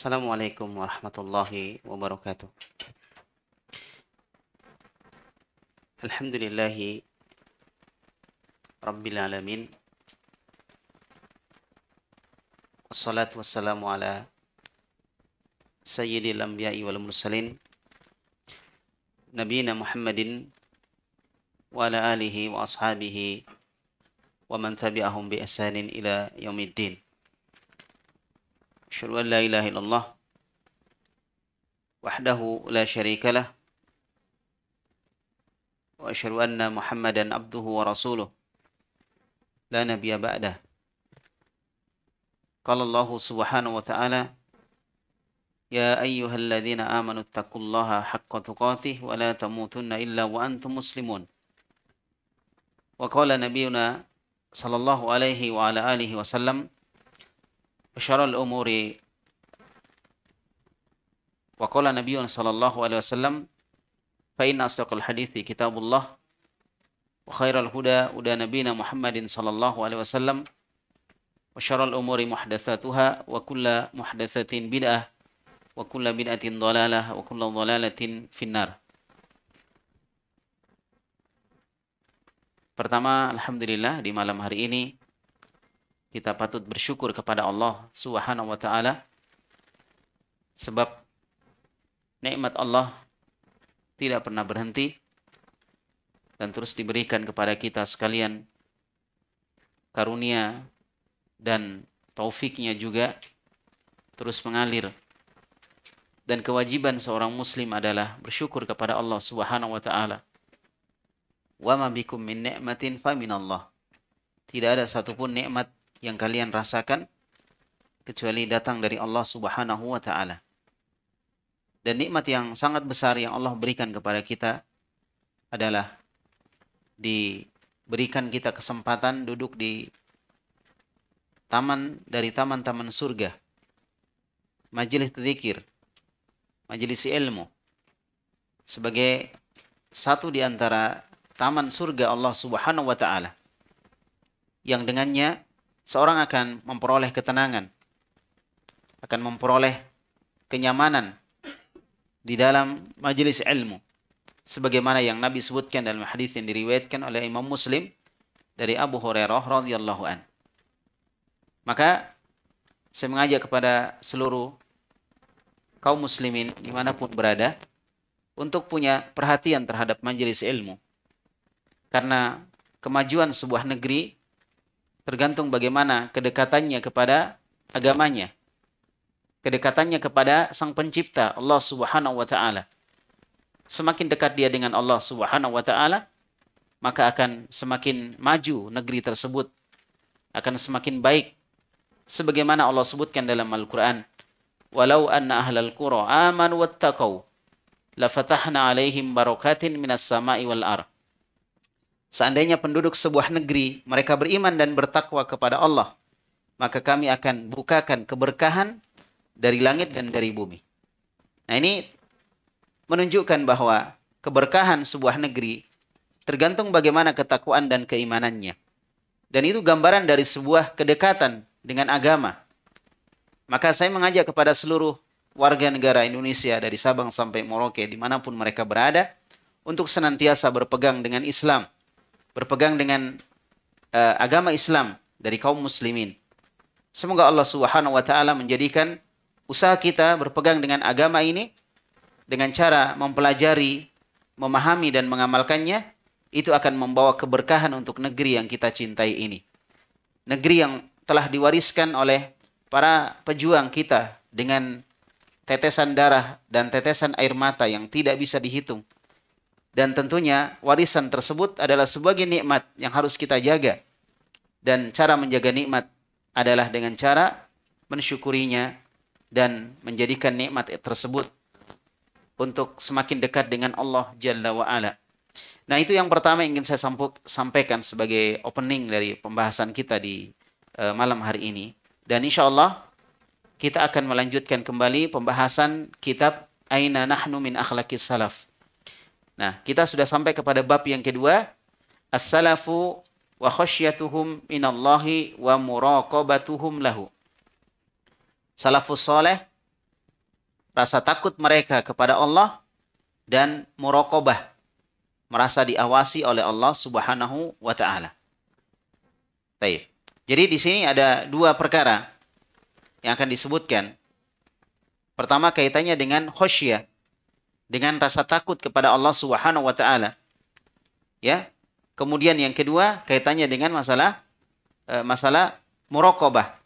Assalamualaikum warahmatullahi wabarakatuh. Alhamdulillahi Rabbil Alamin Wassalatu wassalamu ala Sayyidil Anbiya'i wal Mursalin Nabiina Muhammadin Wa ala alihi wa ashabihi Wa man tabi'ahum bi ihsanin ila yaumiddin أشهد أن لا إله إلا الله وحده لا شريك له وأشهد أن محمدا عبده ورسوله لا نبي بعده قال الله سبحانه وتعالى يا أيها الذين آمنوا اتقوا الله حق تقاته ولا تموتن إلا وأنتم مسلمون وقال نبينا صلى الله عليه وعلى آله وسلم وشر الأمور وقال نبي صلى الله عليه وسلم فإن أصدق الحديث كتاب الله وخير الهدى هدى نبينا محمد صلى الله عليه وسلم وشر الأمور محدثاتها وكل محدثة بدعة وكل بدعة ضلالة وكل ضلالة في النار Pertama, Alhamdulillah di malam hari ini kita patut bersyukur kepada Allah Subhanahu wa taala sebab nikmat Allah tidak pernah berhenti dan terus diberikan kepada kita sekalian karunia dan taufiknya juga terus mengalir dan kewajiban seorang muslim adalah bersyukur kepada Allah Subhanahu wa taala. Wa ma bikum min ni'matin fa minallah. Tidak ada satupun nikmat yang kalian rasakan kecuali datang dari Allah Subhanahu wa taala. Dan nikmat yang sangat besar yang Allah berikan kepada kita adalah diberikan kita kesempatan duduk di taman dari taman-taman surga, majelis zikir, majelis ilmu sebagai satu di antara taman surga Allah Subhanahu wa taala yang dengannya seorang akan memperoleh ketenangan, akan memperoleh kenyamanan di dalam majelis ilmu. Sebagaimana yang Nabi sebutkan dalam hadis yang diriwayatkan oleh Imam Muslim dari Abu Hurairah radhiyallahu an. Maka saya mengajak kepada seluruh kaum muslimin dimanapun berada untuk punya perhatian terhadap majelis ilmu. Karena kemajuan sebuah negeri tergantung bagaimana kedekatannya kepada agamanya kedekatannya kepada sang pencipta Allah Subhanahu wa taala semakin dekat dia dengan Allah Subhanahu wa taala maka akan semakin maju negeri tersebut akan semakin baik sebagaimana Allah sebutkan dalam Al-Qur'an walau anna ahlal qura amanu wattaqau lafatahna alaihim barakatin minas sama'i wal ar Seandainya penduduk sebuah negeri mereka beriman dan bertakwa kepada Allah, maka kami akan bukakan keberkahan dari langit dan dari bumi. Nah, ini menunjukkan bahwa keberkahan sebuah negeri tergantung bagaimana ketakwaan dan keimanannya. Dan itu gambaran dari sebuah kedekatan dengan agama. Maka saya mengajak kepada seluruh warga negara Indonesia dari Sabang sampai Merauke, dimanapun mereka berada, untuk senantiasa berpegang dengan Islam berpegang dengan uh, agama Islam dari kaum muslimin. Semoga Allah Subhanahu wa taala menjadikan usaha kita berpegang dengan agama ini dengan cara mempelajari, memahami dan mengamalkannya itu akan membawa keberkahan untuk negeri yang kita cintai ini. Negeri yang telah diwariskan oleh para pejuang kita dengan tetesan darah dan tetesan air mata yang tidak bisa dihitung. Dan tentunya warisan tersebut adalah sebagai nikmat yang harus kita jaga. Dan cara menjaga nikmat adalah dengan cara mensyukurinya dan menjadikan nikmat tersebut untuk semakin dekat dengan Allah Jalla wa ala. Nah, itu yang pertama yang ingin saya sampaikan sebagai opening dari pembahasan kita di uh, malam hari ini. Dan insya Allah kita akan melanjutkan kembali pembahasan kitab Aina Nahnu Min Akhlaqis Salaf Nah, kita sudah sampai kepada bab yang kedua, as-salafu wa khasyatuhum minallahi wa muraqabatuhum lahu. Salafus soleh, rasa takut mereka kepada Allah dan muraqabah, merasa diawasi oleh Allah Subhanahu wa taala. Baik. Jadi di sini ada dua perkara yang akan disebutkan. Pertama kaitannya dengan khosyah dengan rasa takut kepada Allah Subhanahu wa taala. Ya. Kemudian yang kedua kaitannya dengan masalah e, masalah muraqabah.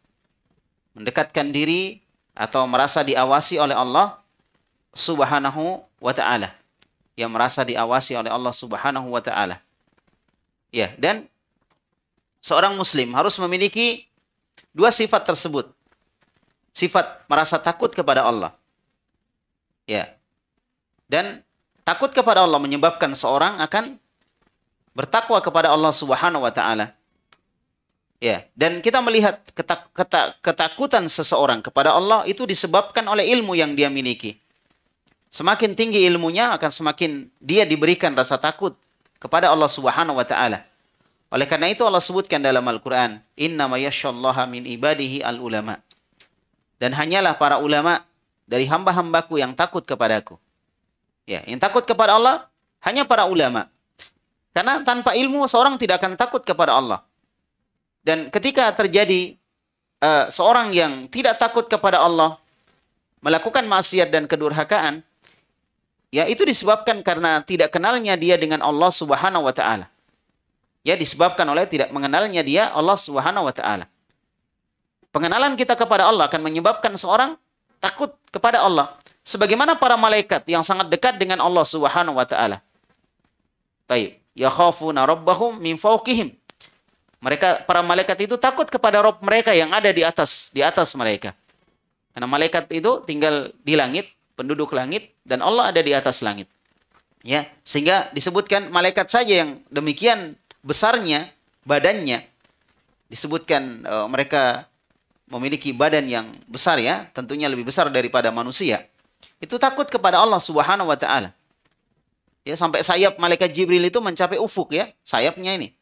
Mendekatkan diri atau merasa diawasi oleh Allah Subhanahu wa taala. Yang merasa diawasi oleh Allah Subhanahu wa taala. Ya, dan seorang muslim harus memiliki dua sifat tersebut. Sifat merasa takut kepada Allah. Ya, dan takut kepada Allah menyebabkan seorang akan bertakwa kepada Allah Subhanahu wa taala. Ya, dan kita melihat ketak, ketak, ketakutan seseorang kepada Allah itu disebabkan oleh ilmu yang dia miliki. Semakin tinggi ilmunya akan semakin dia diberikan rasa takut kepada Allah Subhanahu wa taala. Oleh karena itu Allah sebutkan dalam Al-Qur'an, "Inna yashallaha min ibadihi al-ulama." Dan hanyalah para ulama dari hamba-hambaku yang takut kepadaku. Ya, yang takut kepada Allah hanya para ulama. Karena tanpa ilmu seorang tidak akan takut kepada Allah. Dan ketika terjadi uh, seorang yang tidak takut kepada Allah melakukan maksiat dan kedurhakaan, ya itu disebabkan karena tidak kenalnya dia dengan Allah Subhanahu wa taala. Ya disebabkan oleh tidak mengenalnya dia Allah Subhanahu wa taala. Pengenalan kita kepada Allah akan menyebabkan seorang takut kepada Allah sebagaimana para malaikat yang sangat dekat dengan Allah Subhanahu wa taala. Baik, yakhafuna rabbahum min fawqihim. Mereka para malaikat itu takut kepada Rob mereka yang ada di atas di atas mereka. Karena malaikat itu tinggal di langit, penduduk langit dan Allah ada di atas langit. Ya, sehingga disebutkan malaikat saja yang demikian besarnya badannya disebutkan uh, mereka memiliki badan yang besar ya, tentunya lebih besar daripada manusia. Itu takut kepada Allah Subhanahu wa taala. Ya sampai sayap malaikat Jibril itu mencapai ufuk ya, sayapnya ini.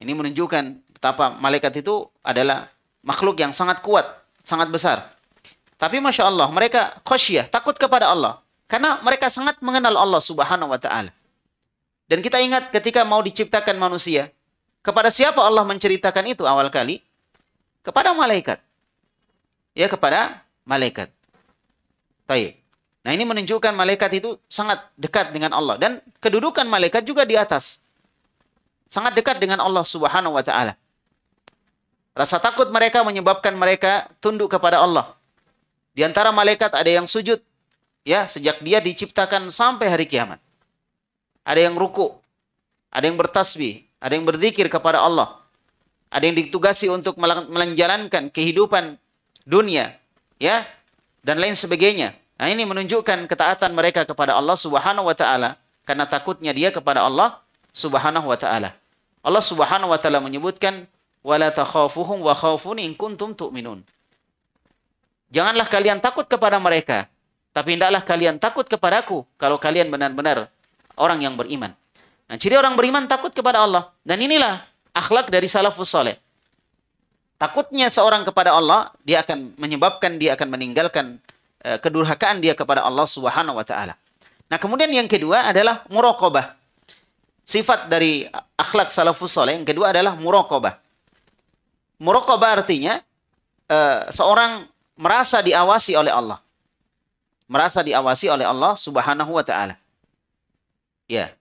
Ini menunjukkan betapa malaikat itu adalah makhluk yang sangat kuat, sangat besar. Tapi masya Allah, mereka khosyah, takut kepada Allah. Karena mereka sangat mengenal Allah subhanahu wa ta'ala. Dan kita ingat ketika mau diciptakan manusia, kepada siapa Allah menceritakan itu awal kali? Kepada malaikat. Ya, kepada malaikat. Taib. Nah ini menunjukkan malaikat itu sangat dekat dengan Allah. Dan kedudukan malaikat juga di atas. Sangat dekat dengan Allah subhanahu wa ta'ala. Rasa takut mereka menyebabkan mereka tunduk kepada Allah. Di antara malaikat ada yang sujud. Ya, sejak dia diciptakan sampai hari kiamat. Ada yang ruku. Ada yang bertasbih. Ada yang berzikir kepada Allah. Ada yang ditugasi untuk melanjalankan kehidupan dunia. Ya, dan lain sebagainya. Nah, ini menunjukkan ketaatan mereka kepada Allah Subhanahu wa taala karena takutnya dia kepada Allah Subhanahu wa taala. Allah Subhanahu wa taala menyebutkan wala takhafuhum wa khafuni in kuntum tu'minun. Janganlah kalian takut kepada mereka, tapi hendaklah kalian takut kepadaku kalau kalian benar-benar orang yang beriman. Nah, ciri orang beriman takut kepada Allah dan inilah akhlak dari salafus saleh. Takutnya seorang kepada Allah, dia akan menyebabkan dia akan meninggalkan Eh, kedurhakaan dia kepada Allah Subhanahu wa taala. Nah, kemudian yang kedua adalah muraqabah. Sifat dari akhlak salafus saleh yang kedua adalah muraqabah. Muraqabah artinya uh, seorang merasa diawasi oleh Allah. Merasa diawasi oleh Allah Subhanahu wa taala. Ya.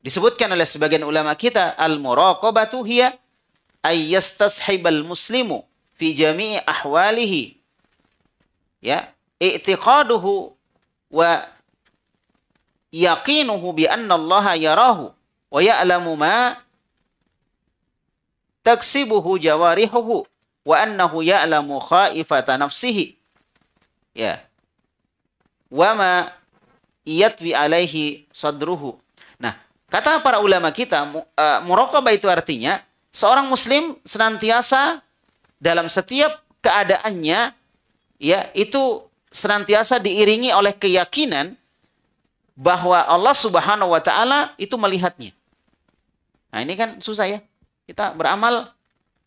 Disebutkan oleh sebagian ulama kita al-muraqabatu hiya ayyastashibal muslimu fi jami'i ahwalihi. Ya, i'tiqaduhu wa yaqinuhu bi anna Allah yarahu wa ya'lamu ma taksibuhu jawarihuhu wa annahu ya'lamu khaifata nafsihi ya wa ma yatwi alaihi sadruhu nah kata para ulama kita uh, muraqabah itu artinya seorang muslim senantiasa dalam setiap keadaannya ya itu senantiasa diiringi oleh keyakinan bahwa Allah Subhanahu wa taala itu melihatnya. Nah, ini kan susah ya. Kita beramal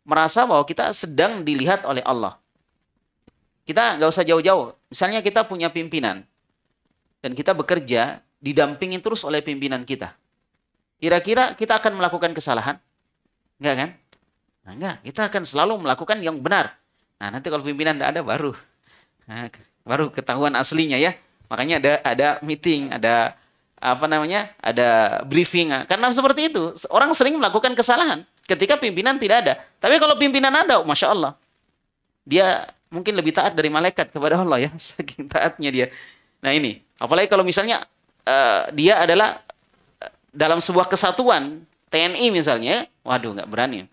merasa bahwa kita sedang dilihat oleh Allah. Kita nggak usah jauh-jauh. Misalnya kita punya pimpinan dan kita bekerja didampingi terus oleh pimpinan kita. Kira-kira kita akan melakukan kesalahan? Enggak kan? Nah, enggak. Kita akan selalu melakukan yang benar. Nah, nanti kalau pimpinan tidak ada baru. Nah, baru ketahuan aslinya ya. Makanya ada ada meeting, ada apa namanya? Ada briefing. Nah, karena seperti itu, orang sering melakukan kesalahan ketika pimpinan tidak ada. Tapi kalau pimpinan ada, masya Allah, dia mungkin lebih taat dari malaikat kepada Allah ya, saking taatnya dia. Nah ini, apalagi kalau misalnya uh, dia adalah eh, dalam sebuah kesatuan TNI misalnya, waduh nggak berani.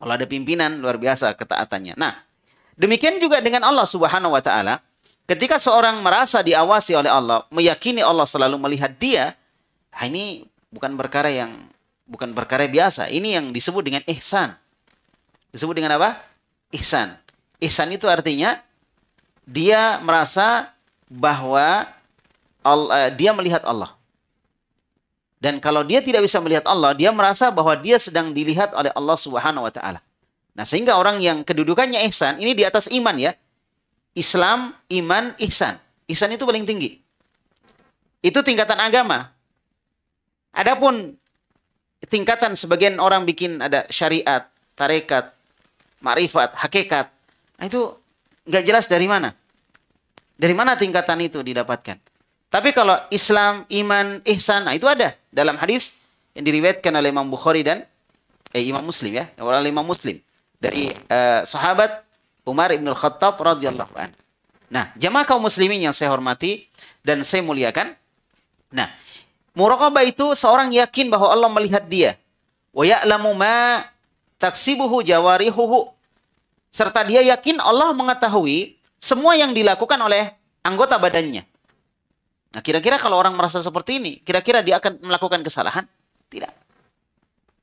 Kalau ada pimpinan luar biasa ketaatannya. Nah, demikian juga dengan Allah Subhanahu wa taala. Ketika seorang merasa diawasi oleh Allah, meyakini Allah selalu melihat dia, ah, ini bukan perkara yang bukan perkara biasa. Ini yang disebut dengan ihsan. Disebut dengan apa? Ihsan. Ihsan itu artinya dia merasa bahwa Allah, eh, dia melihat Allah. Dan kalau dia tidak bisa melihat Allah, dia merasa bahwa dia sedang dilihat oleh Allah Subhanahu wa taala. Nah, sehingga orang yang kedudukannya ihsan ini di atas iman ya. Islam, iman, ihsan. Ihsan itu paling tinggi. Itu tingkatan agama. Adapun tingkatan sebagian orang bikin ada syariat, tarekat, marifat, hakikat. Nah, itu nggak jelas dari mana. Dari mana tingkatan itu didapatkan. Tapi kalau Islam, iman, ihsan, nah itu ada dalam hadis yang diriwayatkan oleh Imam Bukhari dan eh, Imam Muslim ya, oleh Imam Muslim dari eh, sahabat Umar ibn Khattab radhiyallahu an. Nah, jemaah kaum muslimin yang saya hormati dan saya muliakan. Nah, muraqabah itu seorang yakin bahwa Allah melihat dia. Wa ya'lamu ma taksibuhu jawarihuhu. Serta dia yakin Allah mengetahui semua yang dilakukan oleh anggota badannya. Nah, kira-kira kalau orang merasa seperti ini, kira-kira dia akan melakukan kesalahan? Tidak.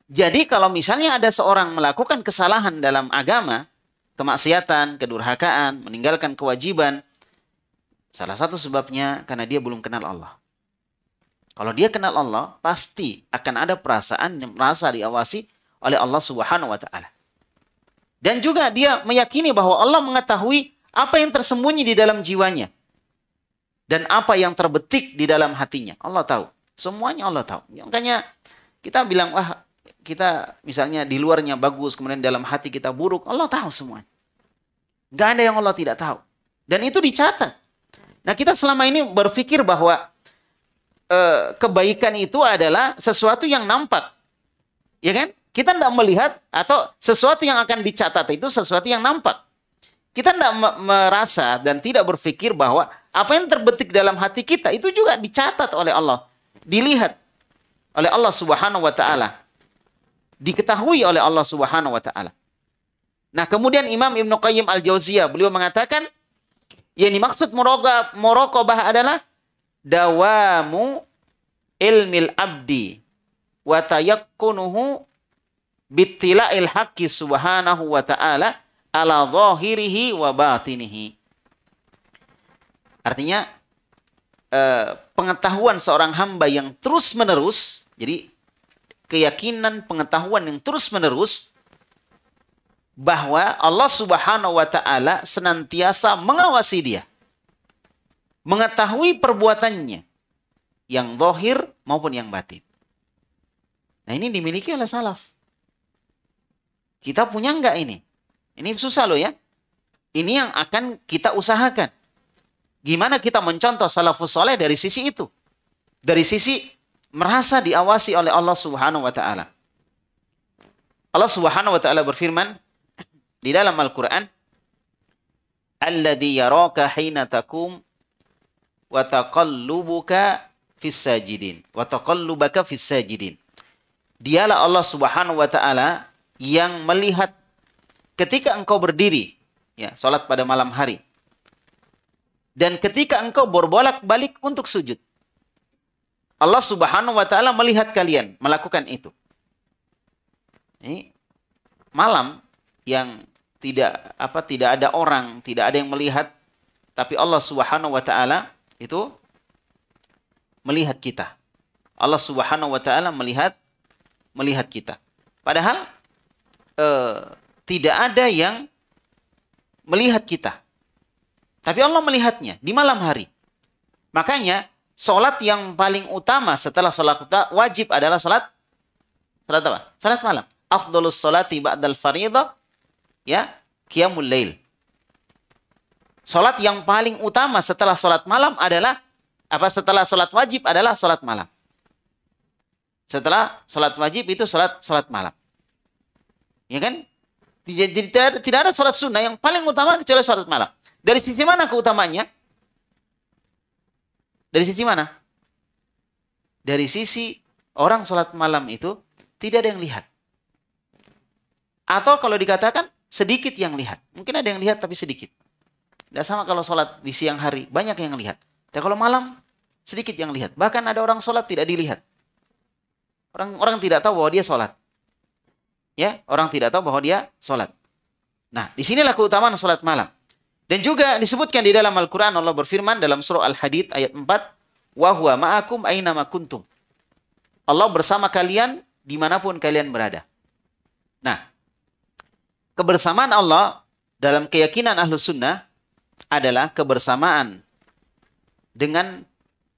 Jadi kalau misalnya ada seorang melakukan kesalahan dalam agama, kemaksiatan, kedurhakaan, meninggalkan kewajiban. Salah satu sebabnya karena dia belum kenal Allah. Kalau dia kenal Allah, pasti akan ada perasaan yang merasa diawasi oleh Allah Subhanahu wa taala. Dan juga dia meyakini bahwa Allah mengetahui apa yang tersembunyi di dalam jiwanya dan apa yang terbetik di dalam hatinya. Allah tahu. Semuanya Allah tahu. Makanya kita bilang, wah kita misalnya di luarnya bagus, kemudian dalam hati kita buruk, Allah tahu semua. Gak ada yang Allah tidak tahu. Dan itu dicatat. Nah kita selama ini berpikir bahwa eh, kebaikan itu adalah sesuatu yang nampak. Ya kan? Kita tidak melihat atau sesuatu yang akan dicatat itu sesuatu yang nampak. Kita tidak merasa dan tidak berpikir bahwa apa yang terbetik dalam hati kita itu juga dicatat oleh Allah. Dilihat oleh Allah subhanahu wa ta'ala diketahui oleh Allah Subhanahu wa taala. Nah, kemudian Imam Ibn Qayyim Al-Jauziyah beliau mengatakan yang dimaksud muraqabah adalah dawamu ilmil abdi wa tayakkunuhu bitila'il haqqi subhanahu wa ta'ala ala zahirihi wa batinihi. Artinya, eh, pengetahuan seorang hamba yang terus-menerus, jadi keyakinan, pengetahuan yang terus-menerus bahwa Allah Subhanahu wa taala senantiasa mengawasi dia. Mengetahui perbuatannya yang zahir maupun yang batin. Nah, ini dimiliki oleh salaf. Kita punya enggak ini? Ini susah loh ya. Ini yang akan kita usahakan. Gimana kita mencontoh salafus soleh dari sisi itu? Dari sisi merasa diawasi oleh Allah Subhanahu wa taala. Allah Subhanahu wa taala berfirman di dalam Al-Qur'an, "Alladzi yaraka hina takum wa taqallubuka fis sajidin." Wa taqallubaka fis sajidin. Dialah Allah Subhanahu wa taala yang melihat ketika engkau berdiri, ya, salat pada malam hari. Dan ketika engkau berbolak-balik untuk sujud. Allah Subhanahu wa taala melihat kalian melakukan itu. Ini malam yang tidak apa tidak ada orang, tidak ada yang melihat tapi Allah Subhanahu wa taala itu melihat kita. Allah Subhanahu wa taala melihat melihat kita. Padahal eh, tidak ada yang melihat kita. Tapi Allah melihatnya di malam hari. Makanya Sholat yang paling utama setelah sholat wajib adalah sholat sholat apa? Sholat malam. Afdolus sholati ba'dal faridah ya qiyamul lail. Sholat yang paling utama setelah sholat malam adalah apa setelah sholat wajib adalah sholat malam. Setelah sholat wajib itu sholat sholat malam. Ya kan? tidak tidak ada sholat sunnah yang paling utama kecuali sholat malam. Dari sisi mana keutamanya? Dari sisi mana? Dari sisi orang sholat malam itu tidak ada yang lihat. Atau kalau dikatakan sedikit yang lihat. Mungkin ada yang lihat tapi sedikit. Tidak sama kalau sholat di siang hari, banyak yang lihat. Tapi kalau malam, sedikit yang lihat. Bahkan ada orang sholat tidak dilihat. Orang, orang tidak tahu bahwa dia sholat. Ya, orang tidak tahu bahwa dia sholat. Nah, disinilah keutamaan sholat malam. Dan juga disebutkan di dalam Al-Quran Allah berfirman dalam surah Al-Hadid ayat 4. Wahuwa ma'akum aina kuntum. Allah bersama kalian dimanapun kalian berada. Nah, kebersamaan Allah dalam keyakinan Ahlus sunnah adalah kebersamaan dengan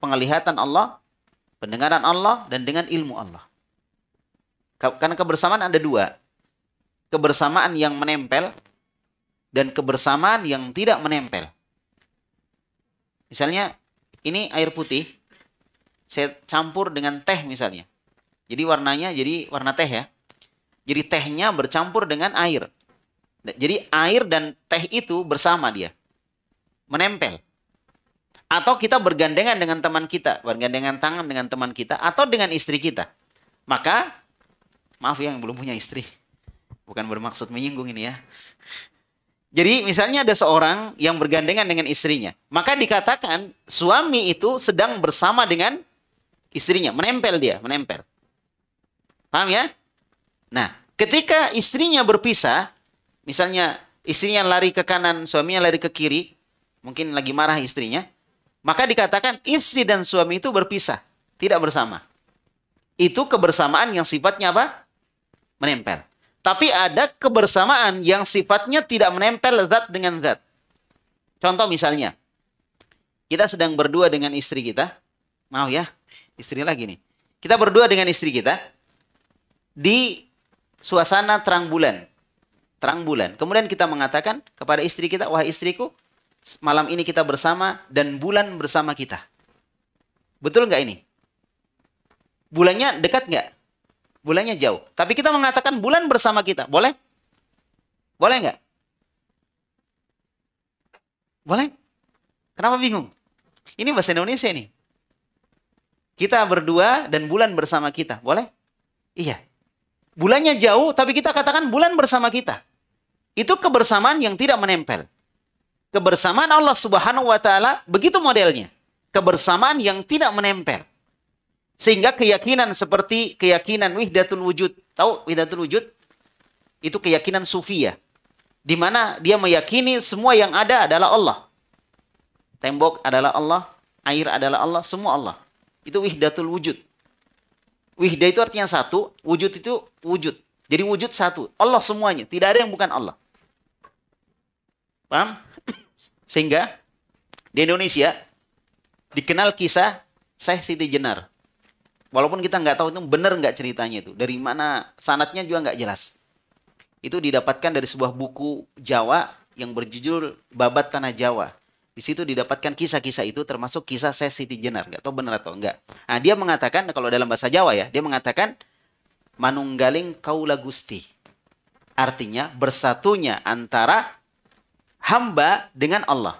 penglihatan Allah, pendengaran Allah, dan dengan ilmu Allah. Karena kebersamaan ada dua. Kebersamaan yang menempel dan kebersamaan yang tidak menempel. Misalnya ini air putih saya campur dengan teh misalnya. Jadi warnanya jadi warna teh ya. Jadi tehnya bercampur dengan air. Jadi air dan teh itu bersama dia. Menempel. Atau kita bergandengan dengan teman kita, bergandengan tangan dengan teman kita atau dengan istri kita. Maka maaf ya yang belum punya istri. Bukan bermaksud menyinggung ini ya. Jadi misalnya ada seorang yang bergandengan dengan istrinya, maka dikatakan suami itu sedang bersama dengan istrinya, menempel dia, menempel. Paham ya? Nah, ketika istrinya berpisah, misalnya istrinya lari ke kanan, suaminya lari ke kiri, mungkin lagi marah istrinya, maka dikatakan istri dan suami itu berpisah, tidak bersama. Itu kebersamaan yang sifatnya apa? Menempel. Tapi ada kebersamaan yang sifatnya tidak menempel zat dengan zat. Contoh misalnya, kita sedang berdua dengan istri kita. Mau ya, istri lagi nih. Kita berdua dengan istri kita di suasana terang bulan. Terang bulan. Kemudian kita mengatakan kepada istri kita, wah istriku, malam ini kita bersama dan bulan bersama kita. Betul nggak ini? Bulannya dekat nggak? bulannya jauh. Tapi kita mengatakan bulan bersama kita, boleh? Boleh nggak? Boleh? Kenapa bingung? Ini bahasa Indonesia nih. Kita berdua dan bulan bersama kita, boleh? Iya. Bulannya jauh, tapi kita katakan bulan bersama kita. Itu kebersamaan yang tidak menempel. Kebersamaan Allah Subhanahu wa taala begitu modelnya. Kebersamaan yang tidak menempel. Sehingga keyakinan seperti keyakinan wihdatul wujud. Tahu wihdatul wujud? Itu keyakinan sufi ya. Di mana dia meyakini semua yang ada adalah Allah. Tembok adalah Allah, air adalah Allah, semua Allah. Itu wihdatul wujud. Wihda itu artinya satu, wujud itu wujud. Jadi wujud satu, Allah semuanya, tidak ada yang bukan Allah. Paham? Sehingga di Indonesia dikenal kisah Syekh Siti Jenar. Walaupun kita nggak tahu itu benar nggak ceritanya itu, dari mana sanatnya juga nggak jelas. Itu didapatkan dari sebuah buku Jawa yang berjudul Babat Tanah Jawa. Di situ didapatkan kisah-kisah itu termasuk kisah saya Siti Jenar. Nggak tahu benar atau enggak. Nah, dia mengatakan, kalau dalam bahasa Jawa ya, dia mengatakan, Manunggaling Kaula Gusti. Artinya bersatunya antara hamba dengan Allah.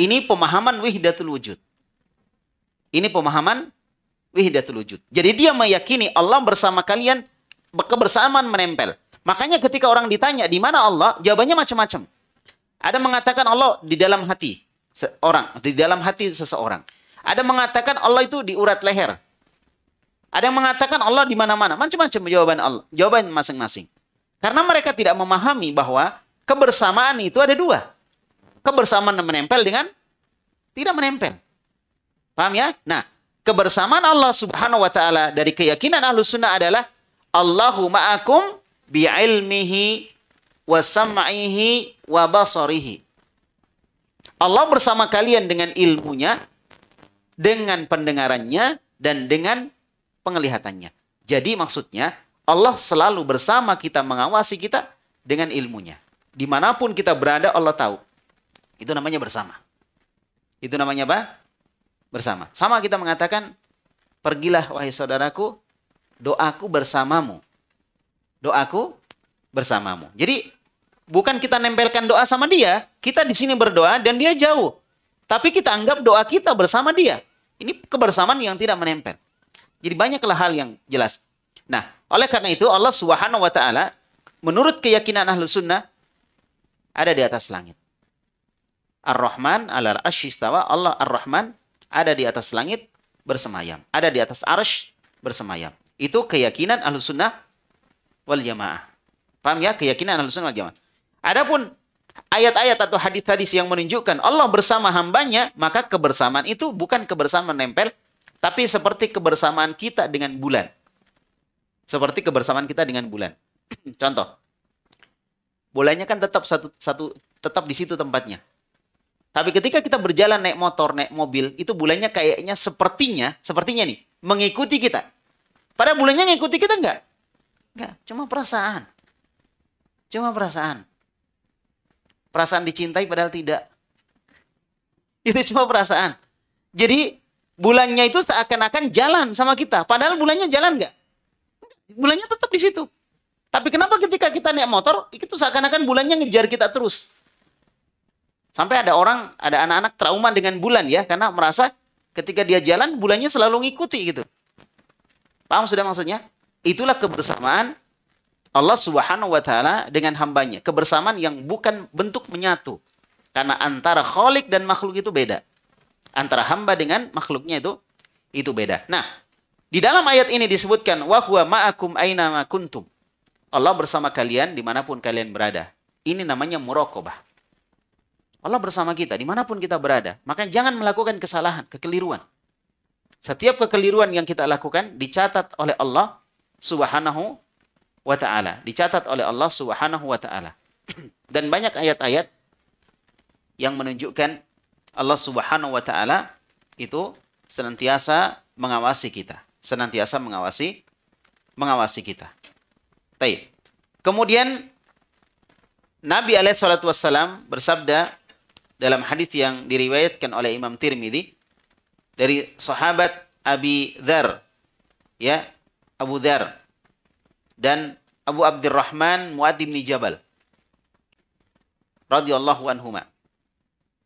Ini pemahaman wihdatul wujud. Ini pemahaman wihdatul wujud. Jadi dia meyakini Allah bersama kalian kebersamaan menempel. Makanya ketika orang ditanya di mana Allah, jawabannya macam-macam. Ada mengatakan Allah di dalam hati seorang, di dalam hati seseorang. Ada mengatakan Allah itu di urat leher. Ada yang mengatakan Allah di mana-mana, macam-macam jawaban Allah, jawaban masing-masing. Karena mereka tidak memahami bahwa kebersamaan itu ada dua. Kebersamaan menempel dengan tidak menempel. Paham ya? Nah, kebersamaan Allah Subhanahu wa taala dari keyakinan Ahlus Sunnah adalah Allahu ma'akum bi'ilmihi wa sam'ihi wa basarihi. Allah bersama kalian dengan ilmunya, dengan pendengarannya dan dengan penglihatannya. Jadi maksudnya Allah selalu bersama kita mengawasi kita dengan ilmunya. Dimanapun kita berada Allah tahu. Itu namanya bersama. Itu namanya apa? bersama. Sama kita mengatakan, pergilah wahai saudaraku, doaku bersamamu. Doaku bersamamu. Jadi bukan kita nempelkan doa sama dia, kita di sini berdoa dan dia jauh. Tapi kita anggap doa kita bersama dia. Ini kebersamaan yang tidak menempel. Jadi banyaklah hal yang jelas. Nah, oleh karena itu Allah Subhanahu wa taala menurut keyakinan ahlu sunnah ada di atas langit. Ar-Rahman ala ashistawa Allah Ar-Rahman ada di atas langit bersemayam. Ada di atas arsh bersemayam. Itu keyakinan ahlu sunnah wal jamaah. Paham ya? Keyakinan ahlu sunnah wal jamaah. Adapun ayat-ayat atau hadis-hadis yang menunjukkan Allah bersama hambanya, maka kebersamaan itu bukan kebersamaan nempel, tapi seperti kebersamaan kita dengan bulan. Seperti kebersamaan kita dengan bulan. Contoh, bulannya kan tetap satu, satu tetap di situ tempatnya. Tapi ketika kita berjalan naik motor, naik mobil, itu bulannya kayaknya sepertinya, sepertinya nih, mengikuti kita. Pada bulannya ngikuti kita enggak? Enggak, cuma perasaan. Cuma perasaan. Perasaan dicintai padahal tidak. Itu cuma perasaan. Jadi bulannya itu seakan-akan jalan sama kita. Padahal bulannya jalan enggak? Bulannya tetap di situ. Tapi kenapa ketika kita naik motor, itu seakan-akan bulannya ngejar kita terus. Sampai ada orang, ada anak-anak trauma dengan bulan ya, karena merasa ketika dia jalan bulannya selalu ngikuti gitu. Paham sudah maksudnya? Itulah kebersamaan Allah Subhanahu wa taala dengan hambanya. Kebersamaan yang bukan bentuk menyatu. Karena antara kholik dan makhluk itu beda. Antara hamba dengan makhluknya itu itu beda. Nah, di dalam ayat ini disebutkan وَهُوَ مَأَكُمْ ma'akum kuntum. Allah bersama kalian dimanapun kalian berada. Ini namanya murokobah. Allah bersama kita dimanapun kita berada. Maka jangan melakukan kesalahan, kekeliruan. Setiap kekeliruan yang kita lakukan dicatat oleh Allah Subhanahu wa taala, dicatat oleh Allah Subhanahu wa taala. Dan banyak ayat-ayat yang menunjukkan Allah Subhanahu wa taala itu senantiasa mengawasi kita, senantiasa mengawasi mengawasi kita. Baik. Kemudian Nabi alaihi salatu wassalam bersabda dalam hadis yang diriwayatkan oleh Imam Tirmidzi dari sahabat Abi Dzar ya Abu Dzar dan Abu Abdurrahman Muad bin Jabal radhiyallahu anhuma.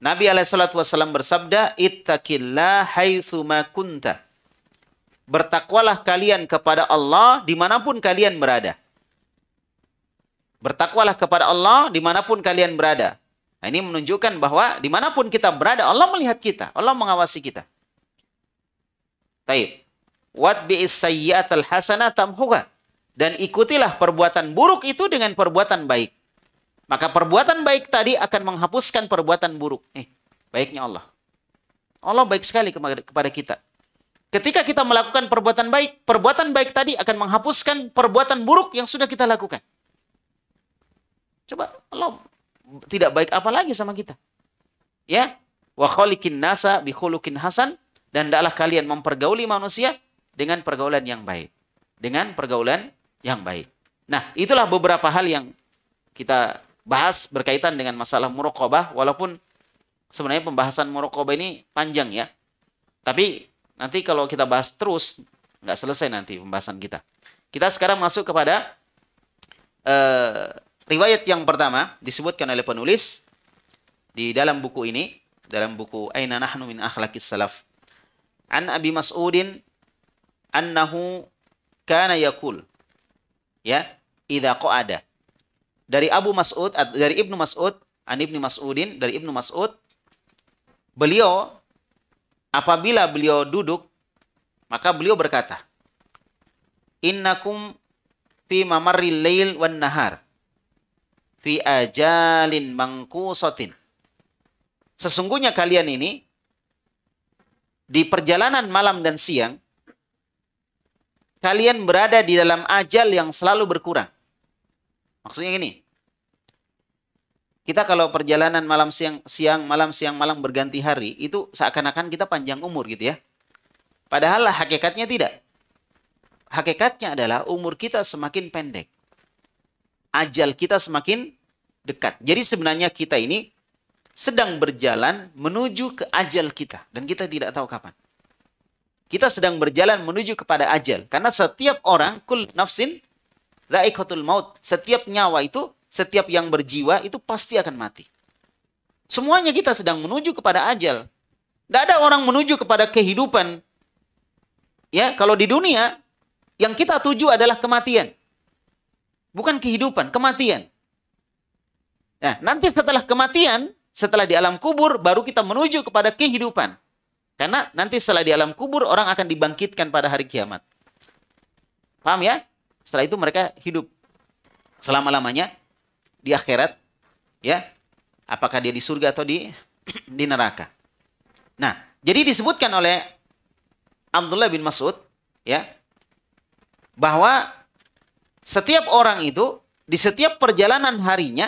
Nabi alaihi wasallam bersabda, "Ittaqillah haitsu ma kunta." Bertakwalah kalian kepada Allah dimanapun kalian berada. Bertakwalah kepada Allah dimanapun kalian berada. Nah, ini menunjukkan bahwa dimanapun kita berada, Allah melihat kita, Allah mengawasi kita. Taib. Wat bi'is al hasanah Dan ikutilah perbuatan buruk itu dengan perbuatan baik. Maka perbuatan baik tadi akan menghapuskan perbuatan buruk. Eh, baiknya Allah. Allah baik sekali kepada kita. Ketika kita melakukan perbuatan baik, perbuatan baik tadi akan menghapuskan perbuatan buruk yang sudah kita lakukan. Coba Allah tidak baik apa lagi sama kita. Ya, wa khaliqin nasa bi khuluqin hasan dan hendaklah kalian mempergauli manusia dengan pergaulan yang baik. Dengan pergaulan yang baik. Nah, itulah beberapa hal yang kita bahas berkaitan dengan masalah murokobah walaupun sebenarnya pembahasan murokobah ini panjang ya. Tapi nanti kalau kita bahas terus nggak selesai nanti pembahasan kita. Kita sekarang masuk kepada uh, Riwayat yang pertama disebutkan oleh penulis di dalam buku ini, dalam buku Aina Nahnu min Akhlaqis Salaf. An Abi Mas'udin annahu kana yakul ya idza qa'ada. Dari Abu Mas'ud dari Ibnu Mas'ud, an Ibnu Mas'udin dari Ibnu Mas'ud beliau apabila beliau duduk maka beliau berkata Innakum fi mamarril lail wan nahar fi ajalin mangkusotin. Sesungguhnya kalian ini di perjalanan malam dan siang kalian berada di dalam ajal yang selalu berkurang. Maksudnya gini. Kita kalau perjalanan malam siang siang malam siang malam berganti hari itu seakan-akan kita panjang umur gitu ya. Padahal hakikatnya tidak. Hakikatnya adalah umur kita semakin pendek ajal kita semakin dekat. Jadi sebenarnya kita ini sedang berjalan menuju ke ajal kita dan kita tidak tahu kapan. Kita sedang berjalan menuju kepada ajal karena setiap orang kul nafsin dha'iqatul maut. Setiap nyawa itu, setiap yang berjiwa itu pasti akan mati. Semuanya kita sedang menuju kepada ajal. Tidak ada orang menuju kepada kehidupan. Ya, kalau di dunia yang kita tuju adalah kematian. Bukan kehidupan, kematian. Nah, nanti setelah kematian, setelah di alam kubur, baru kita menuju kepada kehidupan. Karena nanti setelah di alam kubur, orang akan dibangkitkan pada hari kiamat. Paham ya? Setelah itu mereka hidup selama-lamanya di akhirat. ya Apakah dia di surga atau di, di neraka. Nah, jadi disebutkan oleh Abdullah bin Mas'ud ya bahwa setiap orang itu di setiap perjalanan harinya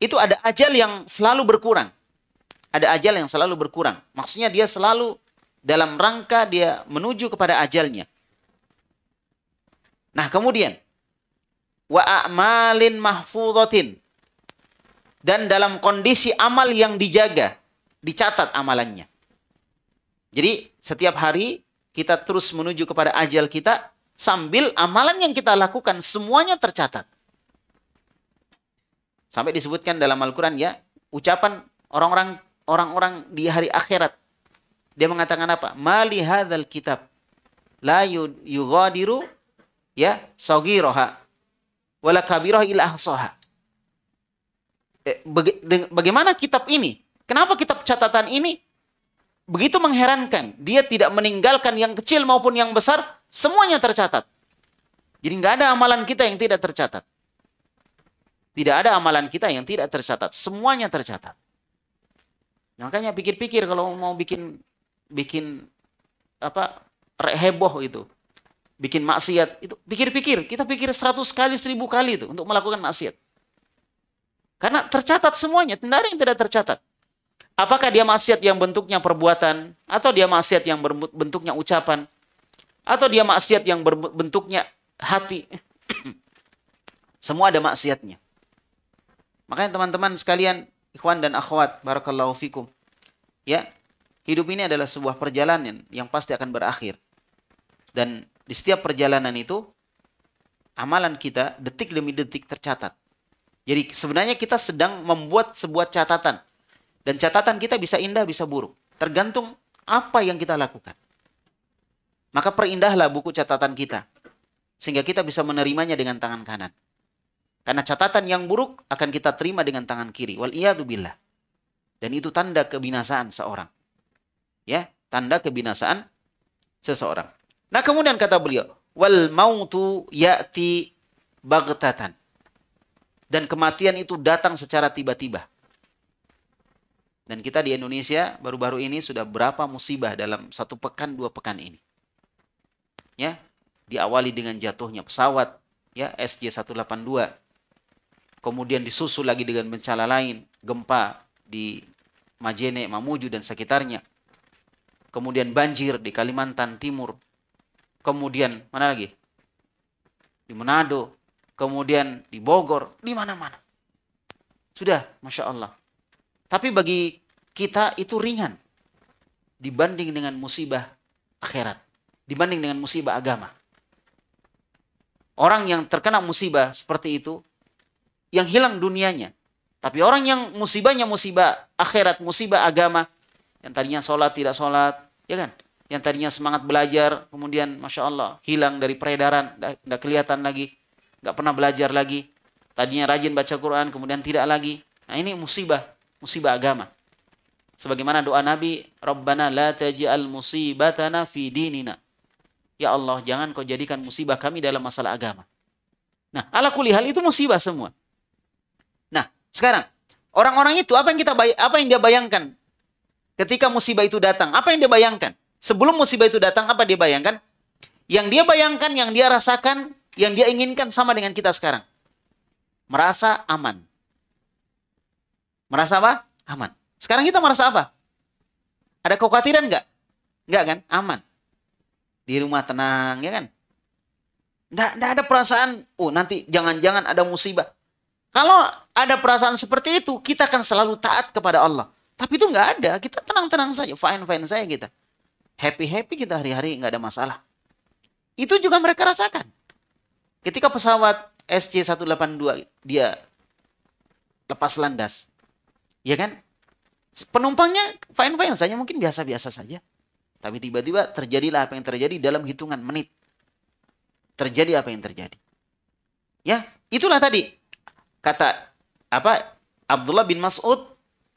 itu ada ajal yang selalu berkurang. Ada ajal yang selalu berkurang. Maksudnya dia selalu dalam rangka dia menuju kepada ajalnya. Nah, kemudian wa a'malin mahfudhatin dan dalam kondisi amal yang dijaga, dicatat amalannya. Jadi, setiap hari kita terus menuju kepada ajal kita sambil amalan yang kita lakukan semuanya tercatat. Sampai disebutkan dalam Al-Quran ya, ucapan orang-orang orang-orang di hari akhirat. Dia mengatakan apa? Mali hadzal kitab la yughadiru ya sagiraha wala kabiraha illa ahsaha. Eh, bagaimana kitab ini? Kenapa kitab catatan ini begitu mengherankan? Dia tidak meninggalkan yang kecil maupun yang besar Semuanya tercatat. Jadi nggak ada amalan kita yang tidak tercatat. Tidak ada amalan kita yang tidak tercatat. Semuanya tercatat. Ya, makanya pikir-pikir kalau mau bikin bikin apa heboh itu, bikin maksiat itu pikir-pikir. Kita pikir seratus kali, seribu kali itu untuk melakukan maksiat. Karena tercatat semuanya, tidak ada yang tidak tercatat. Apakah dia maksiat yang bentuknya perbuatan atau dia maksiat yang bentuknya ucapan atau dia maksiat yang berbentuknya hati. Semua ada maksiatnya. Makanya teman-teman sekalian, ikhwan dan akhwat, barakallahu fikum. Ya, hidup ini adalah sebuah perjalanan yang pasti akan berakhir. Dan di setiap perjalanan itu amalan kita detik demi detik tercatat. Jadi sebenarnya kita sedang membuat sebuah catatan. Dan catatan kita bisa indah, bisa buruk. Tergantung apa yang kita lakukan. Maka perindahlah buku catatan kita. Sehingga kita bisa menerimanya dengan tangan kanan. Karena catatan yang buruk akan kita terima dengan tangan kiri. Wal billah. Dan itu tanda kebinasaan seorang. Ya, tanda kebinasaan seseorang. Nah, kemudian kata beliau, wal mautu ya'ti bagtatan. Dan kematian itu datang secara tiba-tiba. Dan kita di Indonesia baru-baru ini sudah berapa musibah dalam satu pekan, dua pekan ini ya diawali dengan jatuhnya pesawat ya SJ182 kemudian disusul lagi dengan bencana lain gempa di Majene, Mamuju dan sekitarnya kemudian banjir di Kalimantan Timur kemudian mana lagi di Manado kemudian di Bogor di mana-mana sudah masya Allah tapi bagi kita itu ringan dibanding dengan musibah akhirat dibanding dengan musibah agama. Orang yang terkena musibah seperti itu, yang hilang dunianya. Tapi orang yang musibahnya musibah akhirat, musibah agama, yang tadinya sholat tidak sholat, ya kan? Yang tadinya semangat belajar, kemudian masya Allah hilang dari peredaran, tidak kelihatan lagi, nggak pernah belajar lagi. Tadinya rajin baca Quran, kemudian tidak lagi. Nah ini musibah, musibah agama. Sebagaimana doa Nabi, Rabbana la taj'al musibatana fi dinina Ya Allah, jangan kau jadikan musibah kami dalam masalah agama. Nah, ala kulihal itu musibah semua. Nah, sekarang orang-orang itu apa yang kita apa yang dia bayangkan ketika musibah itu datang? Apa yang dia bayangkan? Sebelum musibah itu datang apa dia bayangkan? Yang dia bayangkan, yang dia rasakan, yang dia inginkan sama dengan kita sekarang. Merasa aman. Merasa apa? Aman. Sekarang kita merasa apa? Ada kekhawatiran nggak? Nggak kan? Aman di rumah tenang ya kan nggak, nggak ada perasaan oh nanti jangan-jangan ada musibah kalau ada perasaan seperti itu kita akan selalu taat kepada Allah tapi itu nggak ada kita tenang-tenang saja fine-fine saja kita happy-happy kita hari-hari nggak ada masalah itu juga mereka rasakan ketika pesawat SC182 dia lepas landas ya kan penumpangnya fine-fine saja mungkin biasa-biasa saja tapi tiba-tiba terjadilah apa yang terjadi dalam hitungan menit. Terjadi apa yang terjadi. Ya, itulah tadi kata apa Abdullah bin Mas'ud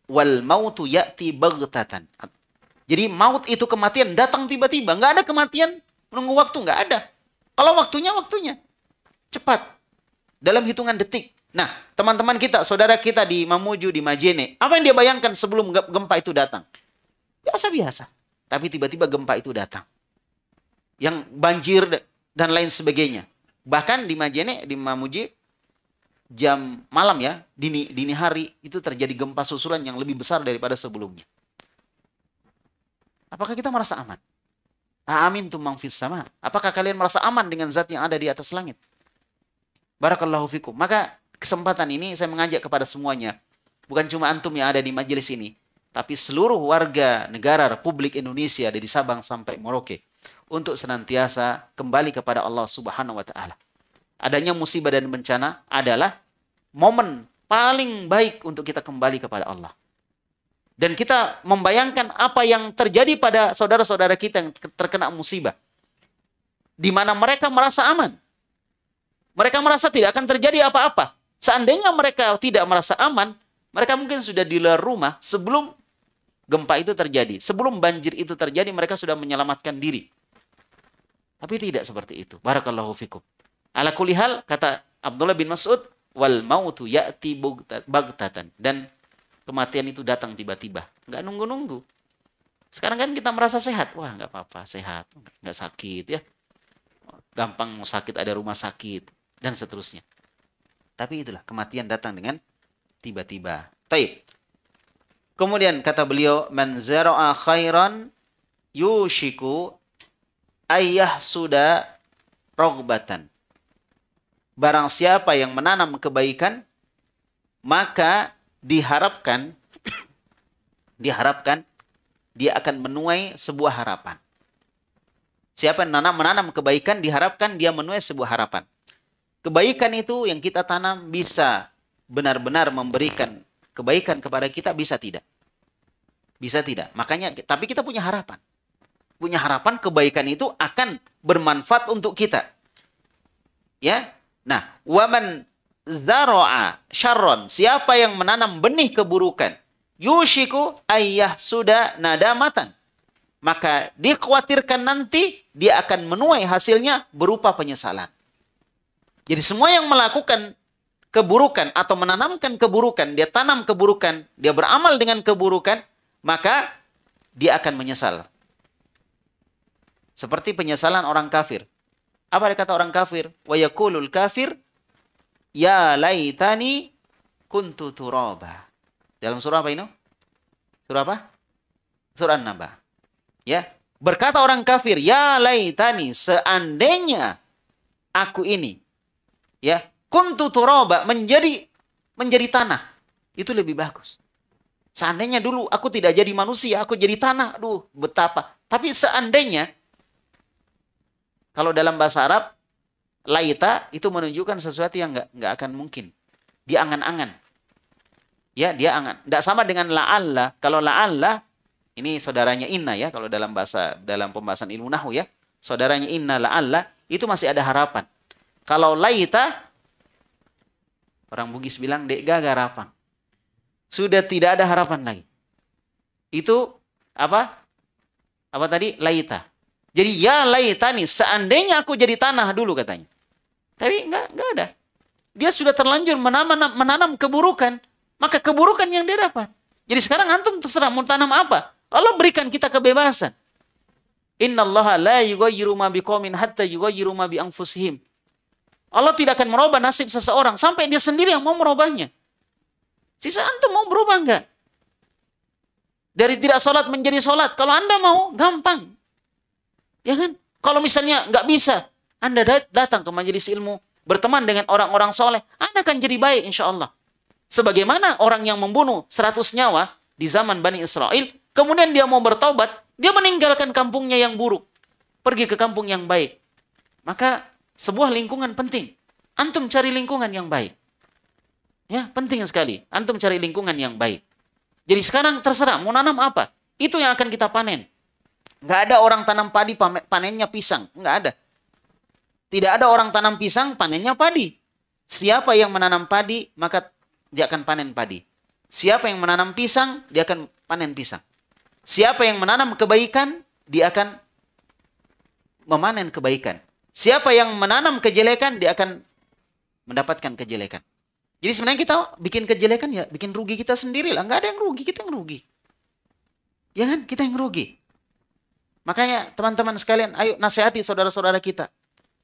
wal mautu ya'ti baghtatan. Jadi maut itu kematian datang tiba-tiba, nggak ada kematian menunggu waktu nggak ada. Kalau waktunya waktunya cepat dalam hitungan detik. Nah, teman-teman kita, saudara kita di Mamuju, di Majene, apa yang dia bayangkan sebelum gempa itu datang? Biasa-biasa. Tapi tiba-tiba gempa itu datang. Yang banjir dan lain sebagainya. Bahkan di Majene, di Mamuji, jam malam ya, dini, dini hari, itu terjadi gempa susulan yang lebih besar daripada sebelumnya. Apakah kita merasa aman? Amin tumang fis sama. Apakah kalian merasa aman dengan zat yang ada di atas langit? Barakallahu fikum. Maka kesempatan ini saya mengajak kepada semuanya. Bukan cuma antum yang ada di majelis ini tapi seluruh warga negara Republik Indonesia dari Sabang sampai Merauke untuk senantiasa kembali kepada Allah Subhanahu wa taala. Adanya musibah dan bencana adalah momen paling baik untuk kita kembali kepada Allah. Dan kita membayangkan apa yang terjadi pada saudara-saudara kita yang terkena musibah. Di mana mereka merasa aman. Mereka merasa tidak akan terjadi apa-apa. Seandainya mereka tidak merasa aman, mereka mungkin sudah di luar rumah sebelum gempa itu terjadi. Sebelum banjir itu terjadi, mereka sudah menyelamatkan diri. Tapi tidak seperti itu. Barakallahu fikum. Ala kulihal, kata Abdullah bin Mas'ud, wal mautu ya'ti bagtatan. Dan kematian itu datang tiba-tiba. Nggak nunggu-nunggu. Sekarang kan kita merasa sehat. Wah, nggak apa-apa, sehat. Nggak sakit ya. Gampang sakit, ada rumah sakit. Dan seterusnya. Tapi itulah, kematian datang dengan tiba-tiba. Taib. Kemudian kata beliau, "Man zara'a khairan yushiku ayah sudah rogbatan." Barang siapa yang menanam kebaikan, maka diharapkan diharapkan dia akan menuai sebuah harapan. Siapa yang menanam, menanam kebaikan diharapkan dia menuai sebuah harapan. Kebaikan itu yang kita tanam bisa benar-benar memberikan kebaikan kepada kita bisa tidak. Bisa tidak? Makanya tapi kita punya harapan. Punya harapan kebaikan itu akan bermanfaat untuk kita. Ya. Nah, waman zaroa Sharon, Siapa yang menanam benih keburukan, yushiku ayah sudah nada matan, Maka dikhawatirkan nanti dia akan menuai hasilnya berupa penyesalan. Jadi semua yang melakukan keburukan atau menanamkan keburukan, dia tanam keburukan, dia beramal dengan keburukan, maka dia akan menyesal. Seperti penyesalan orang kafir. Apa kata orang kafir? Wa yakulul kafir ya laitani kuntu turaba. Dalam surah apa ini? Surah apa? Surah An-Naba. Ya, berkata orang kafir, ya laitani seandainya aku ini ya kuntu turaba menjadi menjadi tanah. Itu lebih bagus. Seandainya dulu aku tidak jadi manusia, aku jadi tanah. Aduh, betapa. Tapi seandainya, kalau dalam bahasa Arab, laita itu menunjukkan sesuatu yang nggak nggak akan mungkin. Dia angan-angan. Ya, dia angan. Nggak sama dengan la'alla. Kalau la'alla, ini saudaranya inna ya, kalau dalam bahasa dalam pembahasan ilmu nahu ya. Saudaranya inna la'alla, itu masih ada harapan. Kalau laita, orang Bugis bilang dek gak harapan sudah tidak ada harapan lagi. Itu apa? Apa tadi? Laita. Jadi ya laita nih, seandainya aku jadi tanah dulu katanya. Tapi enggak, enggak ada. Dia sudah terlanjur menanam, menanam keburukan, maka keburukan yang dia dapat. Jadi sekarang antum terserah mau tanam apa. Allah berikan kita kebebasan. Inna Allah la yugayiru ma hatta yugayiru ma bi anfusihim. Allah tidak akan merubah nasib seseorang sampai dia sendiri yang mau merubahnya. Sisa antum mau berubah enggak? Dari tidak sholat menjadi sholat. Kalau anda mau, gampang. Ya kan? Kalau misalnya nggak bisa, anda datang ke majelis ilmu, berteman dengan orang-orang soleh, anda akan jadi baik insya Allah. Sebagaimana orang yang membunuh 100 nyawa di zaman Bani Israel, kemudian dia mau bertobat, dia meninggalkan kampungnya yang buruk. Pergi ke kampung yang baik. Maka sebuah lingkungan penting. Antum cari lingkungan yang baik. Ya, penting sekali. Antum cari lingkungan yang baik. Jadi sekarang terserah mau nanam apa, itu yang akan kita panen. Nggak ada orang tanam padi panennya pisang, nggak ada. Tidak ada orang tanam pisang panennya padi. Siapa yang menanam padi maka dia akan panen padi. Siapa yang menanam pisang dia akan panen pisang. Siapa yang menanam kebaikan dia akan memanen kebaikan. Siapa yang menanam kejelekan dia akan mendapatkan kejelekan. Jadi sebenarnya kita bikin kejelekan ya bikin rugi kita sendiri lah. Nggak ada yang rugi, kita yang rugi. Ya kan? Kita yang rugi. Makanya teman-teman sekalian, ayo nasihati saudara-saudara kita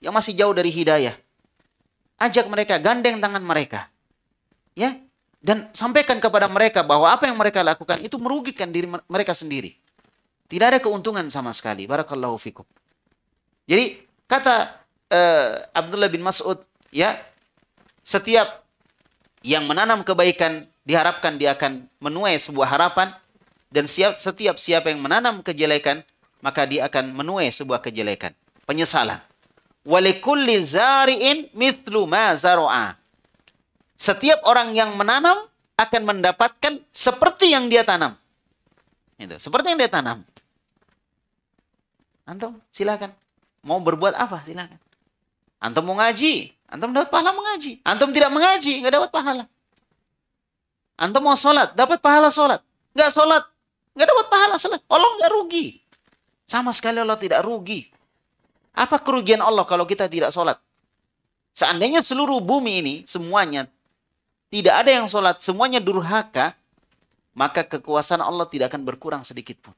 yang masih jauh dari hidayah. Ajak mereka, gandeng tangan mereka. Ya, dan sampaikan kepada mereka bahwa apa yang mereka lakukan itu merugikan diri mereka sendiri. Tidak ada keuntungan sama sekali. Barakallahu fikum. Jadi kata uh, Abdullah bin Mas'ud, ya, setiap yang menanam kebaikan diharapkan dia akan menuai sebuah harapan dan siap, setiap siapa yang menanam kejelekan maka dia akan menuai sebuah kejelekan, penyesalan. Walikulli zari'in mithlu ma zara'a Setiap orang yang menanam akan mendapatkan seperti yang dia tanam. Itu, seperti yang dia tanam. Antum silakan. Mau berbuat apa silakan. Antum mau ngaji, Antum dapat pahala mengaji. Antum tidak mengaji, nggak dapat pahala. Antum mau sholat, dapat pahala sholat. Nggak sholat, nggak dapat pahala sholat. Allah nggak rugi. Sama sekali Allah tidak rugi. Apa kerugian Allah kalau kita tidak sholat? Seandainya seluruh bumi ini semuanya tidak ada yang sholat, semuanya durhaka, maka kekuasaan Allah tidak akan berkurang sedikit pun.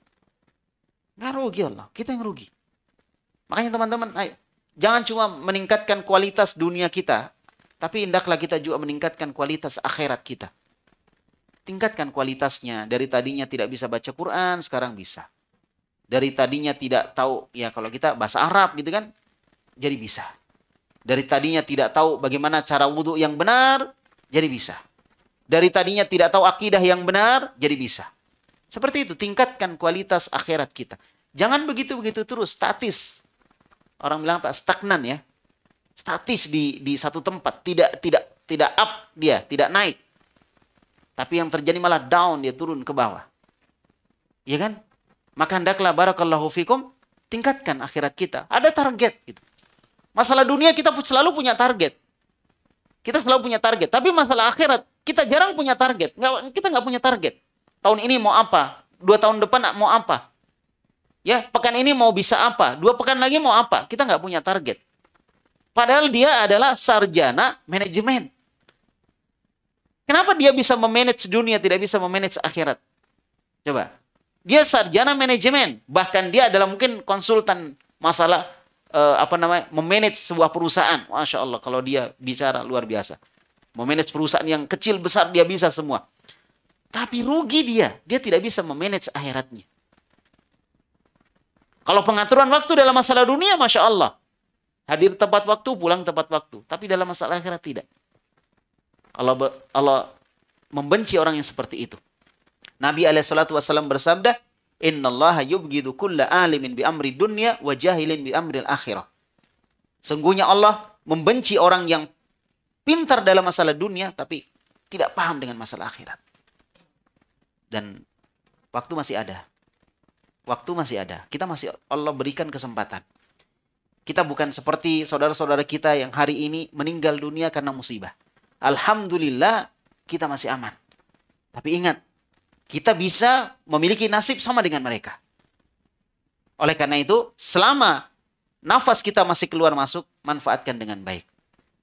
Nggak rugi Allah, kita yang rugi. Makanya teman-teman, ayo Jangan cuma meningkatkan kualitas dunia kita, tapi hendaklah kita juga meningkatkan kualitas akhirat kita. Tingkatkan kualitasnya. Dari tadinya tidak bisa baca Quran, sekarang bisa. Dari tadinya tidak tahu, ya kalau kita bahasa Arab gitu kan, jadi bisa. Dari tadinya tidak tahu bagaimana cara wudhu yang benar, jadi bisa. Dari tadinya tidak tahu akidah yang benar, jadi bisa. Seperti itu, tingkatkan kualitas akhirat kita. Jangan begitu-begitu terus, statis orang bilang apa stagnan ya statis di di satu tempat tidak tidak tidak up dia tidak naik tapi yang terjadi malah down dia turun ke bawah ya kan maka hendaklah barakallahu fikum tingkatkan akhirat kita ada target gitu masalah dunia kita selalu punya target kita selalu punya target tapi masalah akhirat kita jarang punya target kita nggak punya target tahun ini mau apa dua tahun depan mau apa Ya, pekan ini mau bisa apa? Dua pekan lagi mau apa? Kita nggak punya target. Padahal dia adalah sarjana manajemen. Kenapa dia bisa memanage dunia, tidak bisa memanage akhirat? Coba. Dia sarjana manajemen, bahkan dia adalah mungkin konsultan masalah eh, apa namanya memanage sebuah perusahaan. Masya Allah kalau dia bicara luar biasa. Memanage perusahaan yang kecil besar dia bisa semua. Tapi rugi dia, dia tidak bisa memanage akhiratnya. Kalau pengaturan waktu dalam masalah dunia, Masya Allah. Hadir tepat waktu, pulang tepat waktu. Tapi dalam masalah akhirat tidak. Allah, Allah membenci orang yang seperti itu. Nabi SAW bersabda, Inna Allah yubgidu kulla alimin bi amri dunya wa jahilin bi amri akhirah. Sungguhnya Allah membenci orang yang pintar dalam masalah dunia tapi tidak paham dengan masalah akhirat. Dan waktu masih ada. Waktu masih ada. Kita masih Allah berikan kesempatan. Kita bukan seperti saudara-saudara kita yang hari ini meninggal dunia karena musibah. Alhamdulillah kita masih aman. Tapi ingat, kita bisa memiliki nasib sama dengan mereka. Oleh karena itu, selama nafas kita masih keluar masuk, manfaatkan dengan baik.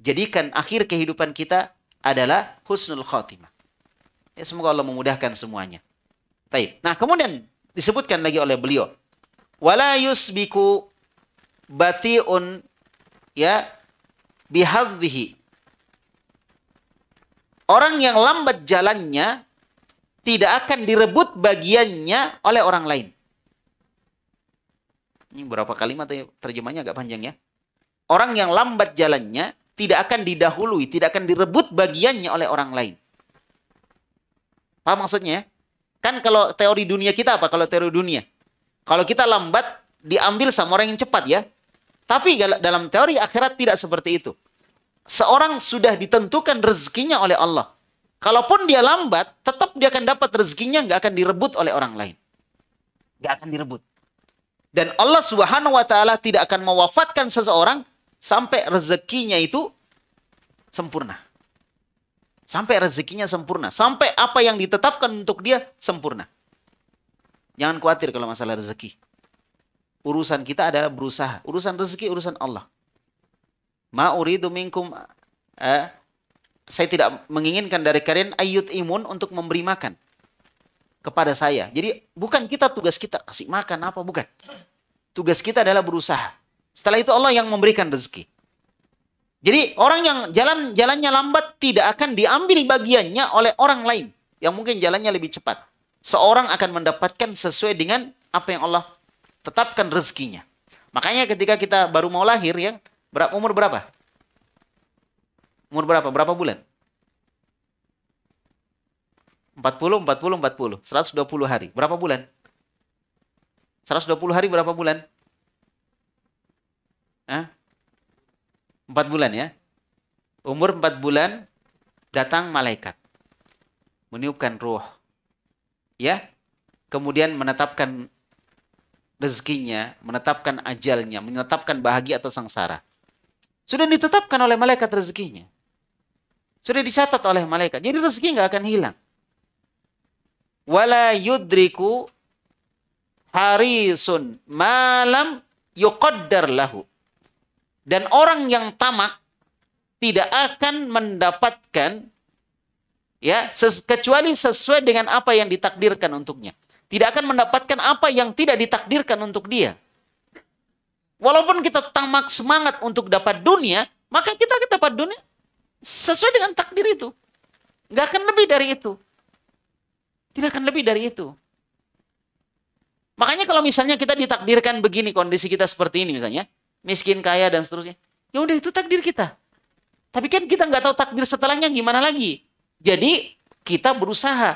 Jadikan akhir kehidupan kita adalah husnul khotimah. Ya, semoga Allah memudahkan semuanya. Taib. Nah, kemudian Disebutkan lagi oleh beliau. Wala yusbiku bati'un ya bihadhihi. Orang yang lambat jalannya tidak akan direbut bagiannya oleh orang lain. Ini berapa kalimat ya? terjemahnya agak panjang ya. Orang yang lambat jalannya tidak akan didahului, tidak akan direbut bagiannya oleh orang lain. apa maksudnya ya? Kan kalau teori dunia kita apa? Kalau teori dunia. Kalau kita lambat, diambil sama orang yang cepat ya. Tapi dalam teori akhirat tidak seperti itu. Seorang sudah ditentukan rezekinya oleh Allah. Kalaupun dia lambat, tetap dia akan dapat rezekinya, nggak akan direbut oleh orang lain. Nggak akan direbut. Dan Allah subhanahu wa ta'ala tidak akan mewafatkan seseorang sampai rezekinya itu sempurna. Sampai rezekinya sempurna. Sampai apa yang ditetapkan untuk dia sempurna. Jangan khawatir kalau masalah rezeki. Urusan kita adalah berusaha. Urusan rezeki, urusan Allah. Ma uridu minkum. Eh, saya tidak menginginkan dari kalian ayut imun untuk memberi makan kepada saya. Jadi bukan kita tugas kita kasih makan apa bukan. Tugas kita adalah berusaha. Setelah itu Allah yang memberikan rezeki. Jadi orang yang jalan jalannya lambat tidak akan diambil bagiannya oleh orang lain yang mungkin jalannya lebih cepat. Seorang akan mendapatkan sesuai dengan apa yang Allah tetapkan rezekinya. Makanya ketika kita baru mau lahir yang berapa umur berapa? Umur berapa? Berapa bulan? 40, 40, 40, 120 hari. Berapa bulan? 120 hari berapa bulan? Hah? Empat bulan ya. Umur empat bulan datang malaikat. Meniupkan ruh. Ya. Kemudian menetapkan rezekinya, menetapkan ajalnya, menetapkan bahagia atau sengsara. Sudah ditetapkan oleh malaikat rezekinya. Sudah dicatat oleh malaikat. Jadi rezeki nggak akan hilang. Wala yudriku harisun malam yuqaddar lahu. Dan orang yang tamak tidak akan mendapatkan ya ses kecuali sesuai dengan apa yang ditakdirkan untuknya. Tidak akan mendapatkan apa yang tidak ditakdirkan untuk dia. Walaupun kita tamak semangat untuk dapat dunia, maka kita akan dapat dunia sesuai dengan takdir itu. Nggak akan lebih dari itu. Tidak akan lebih dari itu. Makanya kalau misalnya kita ditakdirkan begini, kondisi kita seperti ini misalnya, miskin kaya dan seterusnya. Ya udah itu takdir kita. Tapi kan kita nggak tahu takdir setelahnya gimana lagi. Jadi kita berusaha.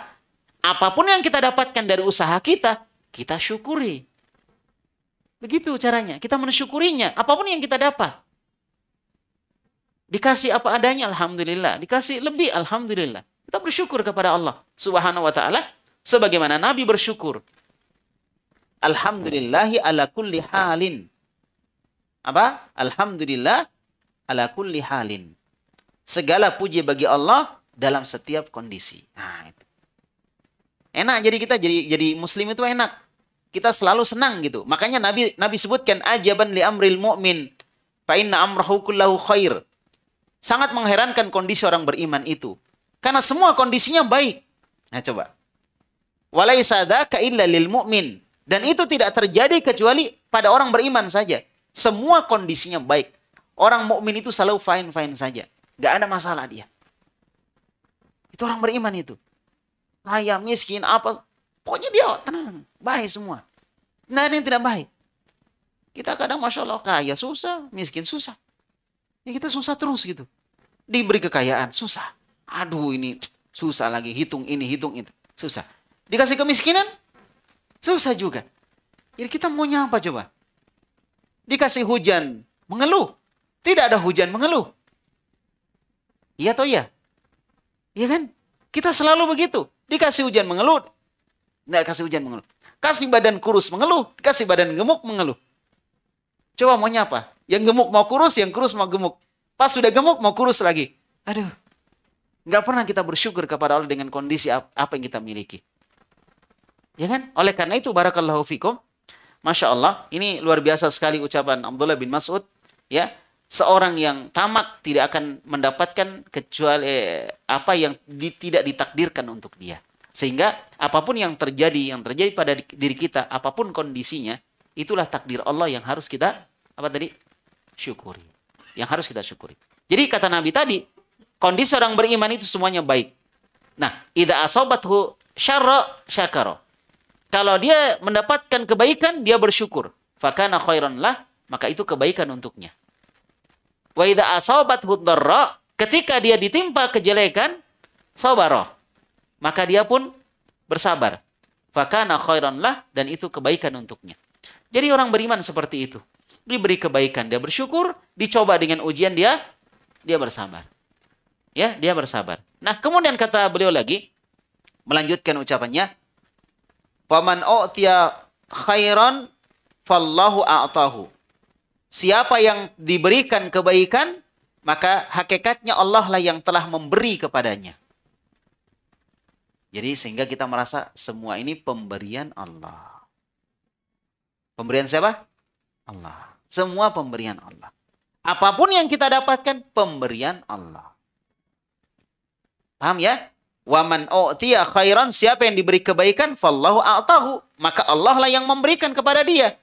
Apapun yang kita dapatkan dari usaha kita, kita syukuri. Begitu caranya. Kita mensyukurinya. Apapun yang kita dapat. Dikasih apa adanya, Alhamdulillah. Dikasih lebih, Alhamdulillah. Kita bersyukur kepada Allah Subhanahu wa Ta'ala. Sebagaimana Nabi bersyukur. Alhamdulillahi ala kulli halin apa? Alhamdulillah ala kulli halin. Segala puji bagi Allah dalam setiap kondisi. Nah, itu. Enak jadi kita jadi jadi muslim itu enak. Kita selalu senang gitu. Makanya Nabi Nabi sebutkan ajaban li amril mu'min fa inna amrahu kullahu khair. Sangat mengherankan kondisi orang beriman itu. Karena semua kondisinya baik. Nah, coba. Walaisa dzaka illa lil mu'min. Dan itu tidak terjadi kecuali pada orang beriman saja. Semua kondisinya baik. Orang mukmin itu selalu fine-fine saja. Gak ada masalah dia. Itu orang beriman itu. Kaya, miskin, apa. Pokoknya dia tenang. Baik semua. Nah ini yang tidak baik. Kita kadang Masya Allah kaya susah, miskin susah. Ya kita susah terus gitu. Diberi kekayaan, susah. Aduh ini susah lagi. Hitung ini, hitung itu. Susah. Dikasih kemiskinan, susah juga. Jadi kita mau nyapa coba? dikasih hujan, mengeluh. Tidak ada hujan mengeluh. Iya atau iya? Iya kan? Kita selalu begitu. Dikasih hujan mengeluh, nggak kasih hujan mengeluh. Kasih badan kurus mengeluh, kasih badan gemuk mengeluh. Coba maunya apa? Yang gemuk mau kurus, yang kurus mau gemuk. Pas sudah gemuk mau kurus lagi. Aduh, nggak pernah kita bersyukur kepada Allah dengan kondisi apa yang kita miliki. Ya kan? Oleh karena itu, barakallahu fikum. Masya Allah, ini luar biasa sekali ucapan Abdullah bin Mas'ud. Ya, seorang yang tamak tidak akan mendapatkan kecuali eh, apa yang di, tidak ditakdirkan untuk dia. Sehingga apapun yang terjadi, yang terjadi pada diri kita, apapun kondisinya, itulah takdir Allah yang harus kita apa tadi? syukuri. Yang harus kita syukuri. Jadi kata Nabi tadi, kondisi orang beriman itu semuanya baik. Nah, idza asabathu syarra syakara. Kalau dia mendapatkan kebaikan, dia bersyukur. Fakana khairan lah, maka itu kebaikan untuknya. Wa idza asabat ketika dia ditimpa kejelekan, sabar Maka dia pun bersabar. Fakana khairan lah dan itu kebaikan untuknya. Jadi orang beriman seperti itu. Diberi kebaikan dia bersyukur, dicoba dengan ujian dia dia bersabar. Ya, dia bersabar. Nah, kemudian kata beliau lagi melanjutkan ucapannya Faman u'tiya khairan fallahu a'tahu. Siapa yang diberikan kebaikan, maka hakikatnya Allah lah yang telah memberi kepadanya. Jadi sehingga kita merasa semua ini pemberian Allah. Pemberian siapa? Allah. Semua pemberian Allah. Apapun yang kita dapatkan, pemberian Allah. Paham ya? Waman u'tiya khairan siapa yang diberi kebaikan fallahu a'tahu maka Allah lah yang memberikan kepada dia.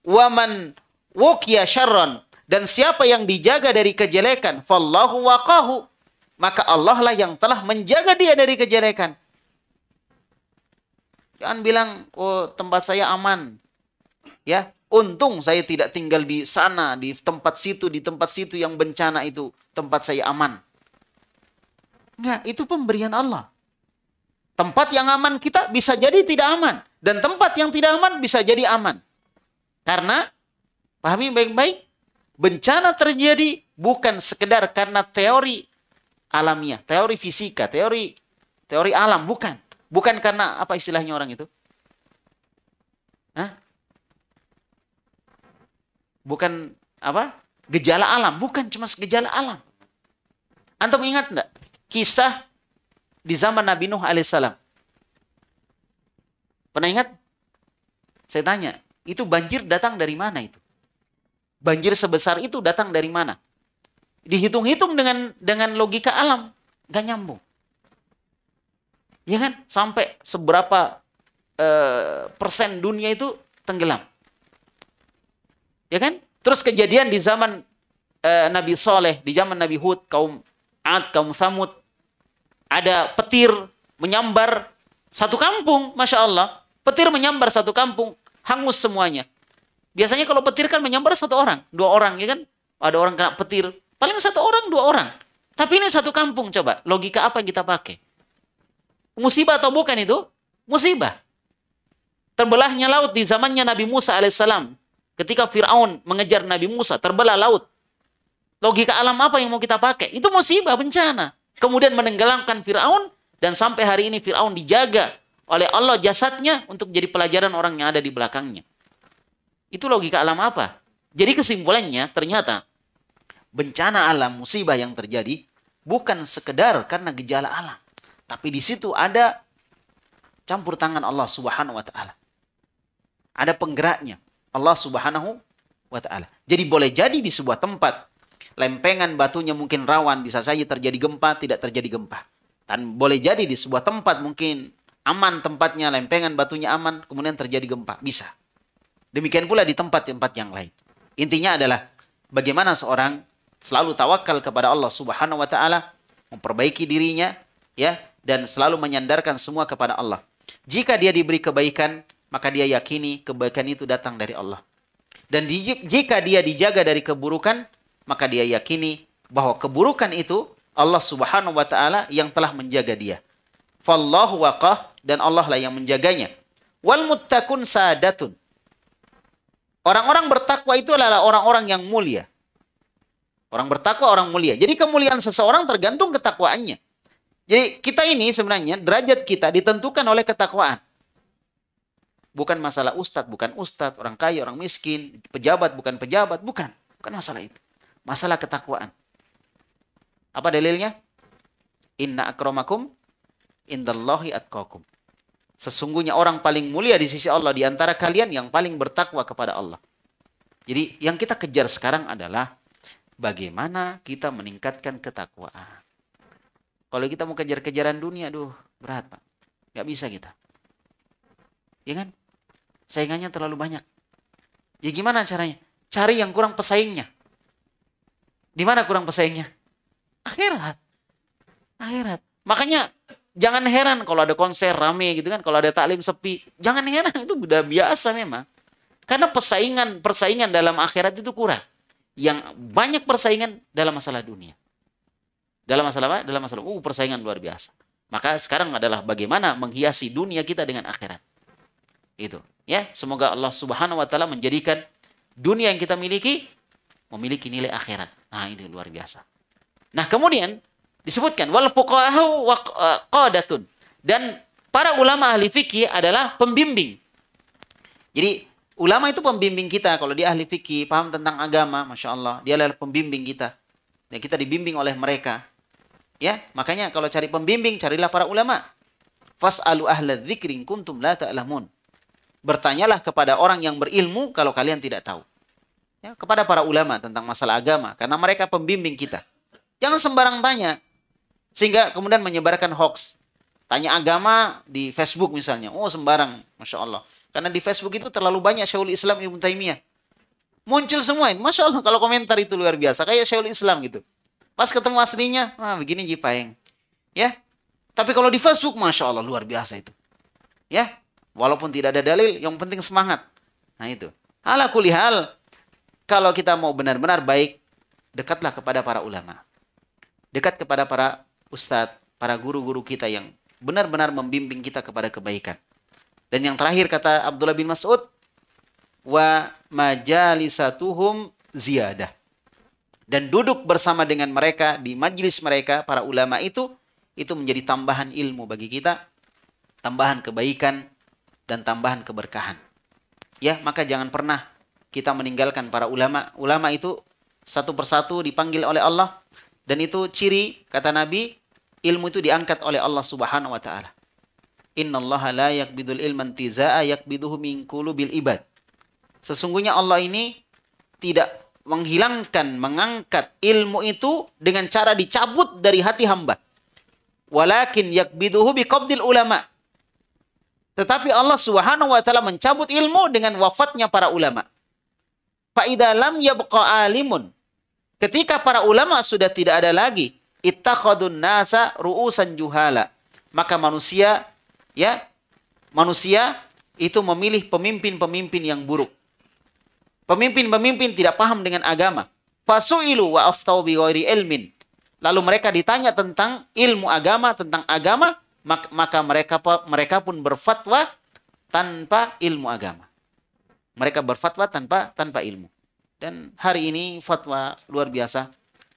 Waman wuqiya syarran dan siapa yang dijaga dari kejelekan fallahu waqahu maka Allah lah yang telah menjaga dia dari kejelekan. Jangan bilang oh tempat saya aman. Ya, untung saya tidak tinggal di sana, di tempat situ, di tempat situ yang bencana itu, tempat saya aman. Enggak, itu pemberian Allah. Tempat yang aman kita bisa jadi tidak aman. Dan tempat yang tidak aman bisa jadi aman. Karena, pahami baik-baik, bencana terjadi bukan sekedar karena teori alamiah, teori fisika, teori teori alam, bukan. Bukan karena apa istilahnya orang itu? Hah? Bukan apa? Gejala alam, bukan cuma gejala alam. Antum ingat enggak? kisah di zaman Nabi Nuh alaihissalam. Pernah ingat? Saya tanya, itu banjir datang dari mana itu? Banjir sebesar itu datang dari mana? Dihitung-hitung dengan dengan logika alam, gak nyambung. Ya kan? Sampai seberapa uh, persen dunia itu tenggelam. Ya kan? Terus kejadian di zaman uh, Nabi Soleh, di zaman Nabi Hud, kaum Ad, kaum Samud, ada petir menyambar satu kampung, masya Allah. Petir menyambar satu kampung, hangus semuanya. Biasanya kalau petir kan menyambar satu orang, dua orang ya kan? Ada orang kena petir, paling satu orang, dua orang. Tapi ini satu kampung coba, logika apa yang kita pakai? Musibah atau bukan itu? Musibah. Terbelahnya laut di zamannya Nabi Musa alaihissalam. Ketika Fir'aun mengejar Nabi Musa, terbelah laut. Logika alam apa yang mau kita pakai? Itu musibah, bencana. Kemudian menenggelamkan Fir'aun dan sampai hari ini Fir'aun dijaga oleh Allah jasadnya untuk jadi pelajaran orang yang ada di belakangnya. Itu logika alam apa? Jadi kesimpulannya ternyata bencana alam musibah yang terjadi bukan sekedar karena gejala alam, tapi di situ ada campur tangan Allah Subhanahu wa taala. Ada penggeraknya Allah Subhanahu wa taala. Jadi boleh jadi di sebuah tempat lempengan batunya mungkin rawan, bisa saja terjadi gempa, tidak terjadi gempa. Dan boleh jadi di sebuah tempat mungkin aman tempatnya, lempengan batunya aman, kemudian terjadi gempa, bisa. Demikian pula di tempat-tempat yang lain. Intinya adalah bagaimana seorang selalu tawakal kepada Allah Subhanahu wa taala, memperbaiki dirinya ya dan selalu menyandarkan semua kepada Allah. Jika dia diberi kebaikan, maka dia yakini kebaikan itu datang dari Allah. Dan di, jika dia dijaga dari keburukan, maka dia yakini bahwa keburukan itu Allah Subhanahu wa taala yang telah menjaga dia. Fallahu waqah dan Allah lah yang menjaganya. Wal muttaqun sadatun. Orang-orang bertakwa itu adalah orang-orang yang mulia. Orang bertakwa orang mulia. Jadi kemuliaan seseorang tergantung ketakwaannya. Jadi kita ini sebenarnya derajat kita ditentukan oleh ketakwaan. Bukan masalah ustadz, bukan ustadz, orang kaya, orang miskin, pejabat, bukan pejabat, bukan. Bukan masalah itu. Masalah ketakwaan. Apa dalilnya? Inna akromakum indallahi atqakum. Sesungguhnya orang paling mulia di sisi Allah di antara kalian yang paling bertakwa kepada Allah. Jadi yang kita kejar sekarang adalah bagaimana kita meningkatkan ketakwaan. Kalau kita mau kejar-kejaran dunia, aduh berat pak. Gak bisa kita. Ya kan? Saingannya terlalu banyak. Ya gimana caranya? Cari yang kurang pesaingnya. Di mana kurang pesaingnya? Akhirat. Akhirat. Makanya jangan heran kalau ada konser rame gitu kan, kalau ada taklim sepi. Jangan heran itu udah biasa memang. Karena persaingan persaingan dalam akhirat itu kurang. Yang banyak persaingan dalam masalah dunia. Dalam masalah apa? Dalam masalah uh persaingan luar biasa. Maka sekarang adalah bagaimana menghiasi dunia kita dengan akhirat. Itu, ya. Semoga Allah Subhanahu wa taala menjadikan dunia yang kita miliki memiliki nilai akhirat. Nah, ini luar biasa. Nah, kemudian disebutkan wal fuqahu wa eh, dan para ulama ahli fikih adalah pembimbing. Jadi ulama itu pembimbing kita. Kalau dia ahli fikih, paham tentang agama, masya Allah, dia adalah pembimbing kita. Dan kita dibimbing oleh mereka. Ya, makanya kalau cari pembimbing, carilah para ulama. Fas'alu ahla kuntum la ta'lamun. Bertanyalah kepada orang yang berilmu kalau kalian tidak tahu ya, kepada para ulama tentang masalah agama karena mereka pembimbing kita. Jangan sembarang tanya sehingga kemudian menyebarkan hoax. Tanya agama di Facebook misalnya, oh sembarang, masya Allah. Karena di Facebook itu terlalu banyak Syaul Islam Ibnu Taimiyah. Muncul semua, masya Allah kalau komentar itu luar biasa, kayak Syaul Islam gitu. Pas ketemu aslinya, ah begini Jipaeng. Ya, tapi kalau di Facebook, masya Allah luar biasa itu. Ya, walaupun tidak ada dalil, yang penting semangat. Nah itu. Ala kulihal, kalau kita mau benar-benar baik, dekatlah kepada para ulama. Dekat kepada para ustadz, para guru-guru kita yang benar-benar membimbing kita kepada kebaikan. Dan yang terakhir kata Abdullah bin Mas'ud, wa majalisatuhum ziyadah. Dan duduk bersama dengan mereka di majlis mereka para ulama itu itu menjadi tambahan ilmu bagi kita, tambahan kebaikan dan tambahan keberkahan. Ya, maka jangan pernah kita meninggalkan para ulama. Ulama itu satu persatu dipanggil oleh Allah dan itu ciri kata Nabi ilmu itu diangkat oleh Allah Subhanahu wa taala. Innallaha la yakbidul ilman tizaa yakbiduhu min qulubil ibad. Sesungguhnya Allah ini tidak menghilangkan, mengangkat ilmu itu dengan cara dicabut dari hati hamba. Walakin yakbiduhu biqabdil ulama. Tetapi Allah Subhanahu wa taala mencabut ilmu dengan wafatnya para ulama. Fa'idalam ya yabqa alimun. Ketika para ulama sudah tidak ada lagi, ittakhadun nasa ru'usan juhala. Maka manusia ya manusia itu memilih pemimpin-pemimpin yang buruk. Pemimpin-pemimpin tidak paham dengan agama. Fasu'ilu wa aftau bi ilmin. Lalu mereka ditanya tentang ilmu agama, tentang agama, maka mereka mereka pun berfatwa tanpa ilmu agama mereka berfatwa tanpa tanpa ilmu. Dan hari ini fatwa luar biasa,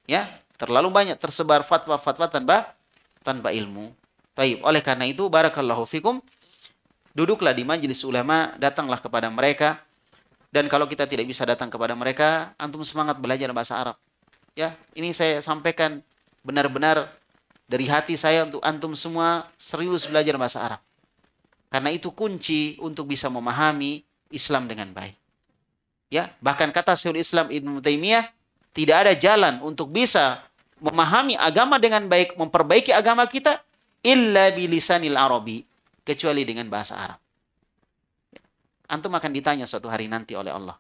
ya terlalu banyak tersebar fatwa-fatwa tanpa tanpa ilmu. Taib. Oleh karena itu, barakallahu fikum. Duduklah di majelis ulama, datanglah kepada mereka. Dan kalau kita tidak bisa datang kepada mereka, antum semangat belajar bahasa Arab. Ya, ini saya sampaikan benar-benar dari hati saya untuk antum semua serius belajar bahasa Arab. Karena itu kunci untuk bisa memahami Islam dengan baik. Ya, bahkan kata Syekhul Islam Ibnu Taimiyah, tidak ada jalan untuk bisa memahami agama dengan baik, memperbaiki agama kita illa bilisanil arabi, kecuali dengan bahasa Arab. Antum akan ditanya suatu hari nanti oleh Allah,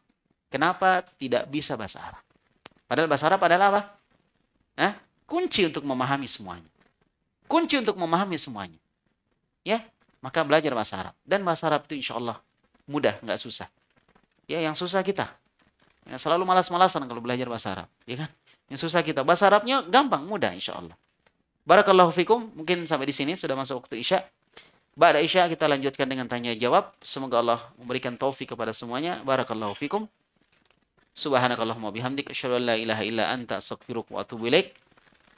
kenapa tidak bisa bahasa Arab? Padahal bahasa Arab adalah apa? Hah? Kunci untuk memahami semuanya. Kunci untuk memahami semuanya. Ya, maka belajar bahasa Arab. Dan bahasa Arab itu insya Allah mudah, nggak susah. Ya, yang susah kita. Ya, selalu malas-malasan kalau belajar bahasa Arab, ya kan? Yang susah kita. Bahasa Arabnya gampang, mudah insya Allah. Barakallahu fikum. Mungkin sampai di sini sudah masuk waktu Isya. Ba'da Isya kita lanjutkan dengan tanya jawab. Semoga Allah memberikan taufik kepada semuanya. Barakallahu fikum. Subhanakallahumma bihamdik asyhadu an la ilaha illa anta astaghfiruka wa atubu ilaik.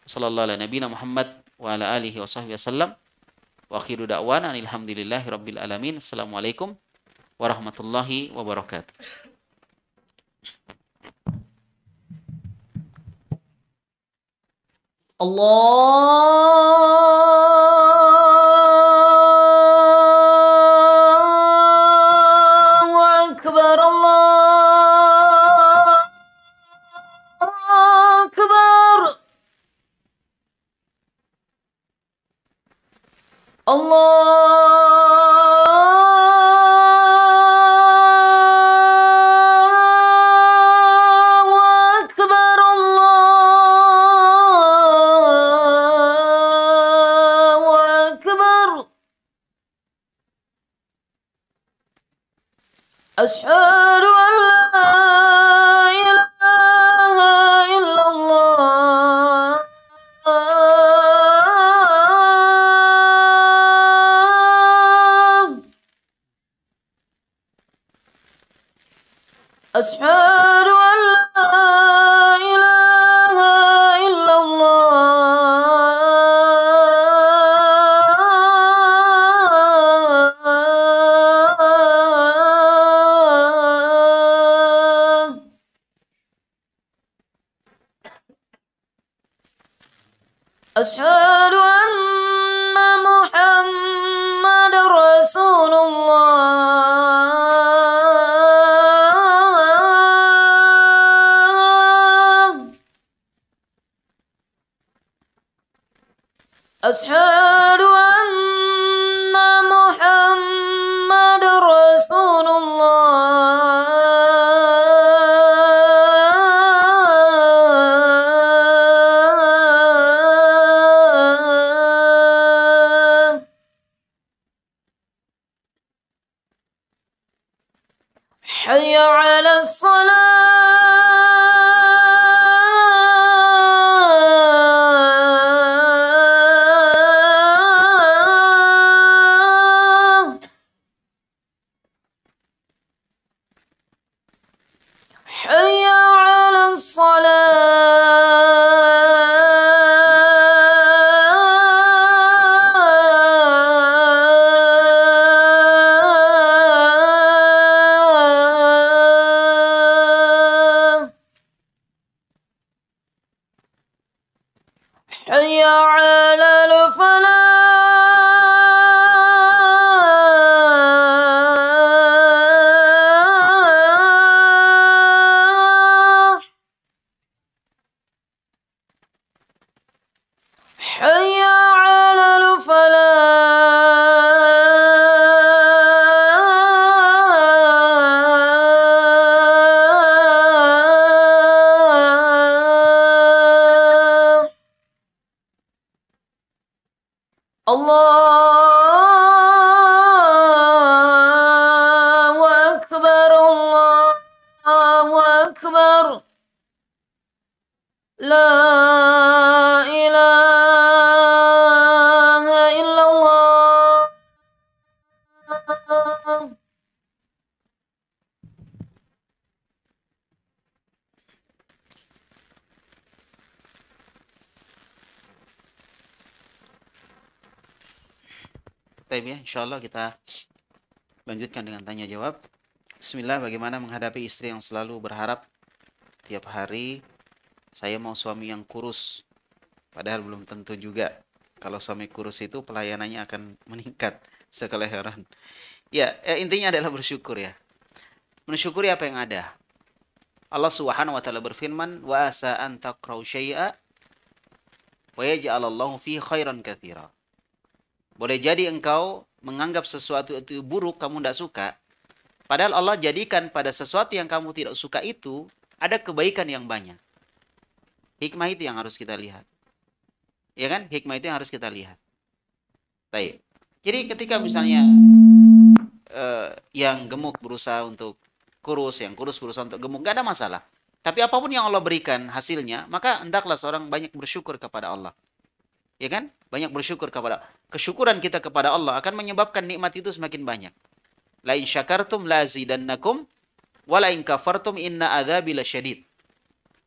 Sallallahu ala Muhammad wa ala alihi wa sahbihi wasallam. Wa akhiru da'wana alhamdulillahi rabbil alamin. Assalamualaikum ورحمة الله وبركاته الله أكبر الله أكبر الله أشهد أن لا أصحاب أكبر لا إله إلا الله ya, insya Allah kita lanjutkan dengan tanya jawab. Bismillah, bagaimana menghadapi istri yang selalu berharap tiap hari saya mau suami yang kurus. Padahal belum tentu juga. Kalau suami kurus itu pelayanannya akan meningkat sekeleheran. Ya, eh, intinya adalah bersyukur ya. Mensyukuri apa yang ada. Allah Subhanahu wa taala berfirman, "Wa asa an takrau syai'a wa yaj'alallahu fi khairan katsira." Boleh jadi engkau menganggap sesuatu itu buruk, kamu tidak suka. Padahal Allah jadikan pada sesuatu yang kamu tidak suka itu ada kebaikan yang banyak. Hikmah itu yang harus kita lihat. Ya kan? Hikmah itu yang harus kita lihat. Baik. Jadi ketika misalnya uh, yang gemuk berusaha untuk kurus, yang kurus berusaha untuk gemuk, gak ada masalah. Tapi apapun yang Allah berikan hasilnya, maka hendaklah seorang banyak bersyukur kepada Allah. Ya kan? Banyak bersyukur kepada kesyukuran kita kepada Allah akan menyebabkan nikmat itu semakin banyak. La in syakartum la zidannakum wala in kafartum inna adzabi lasyadid.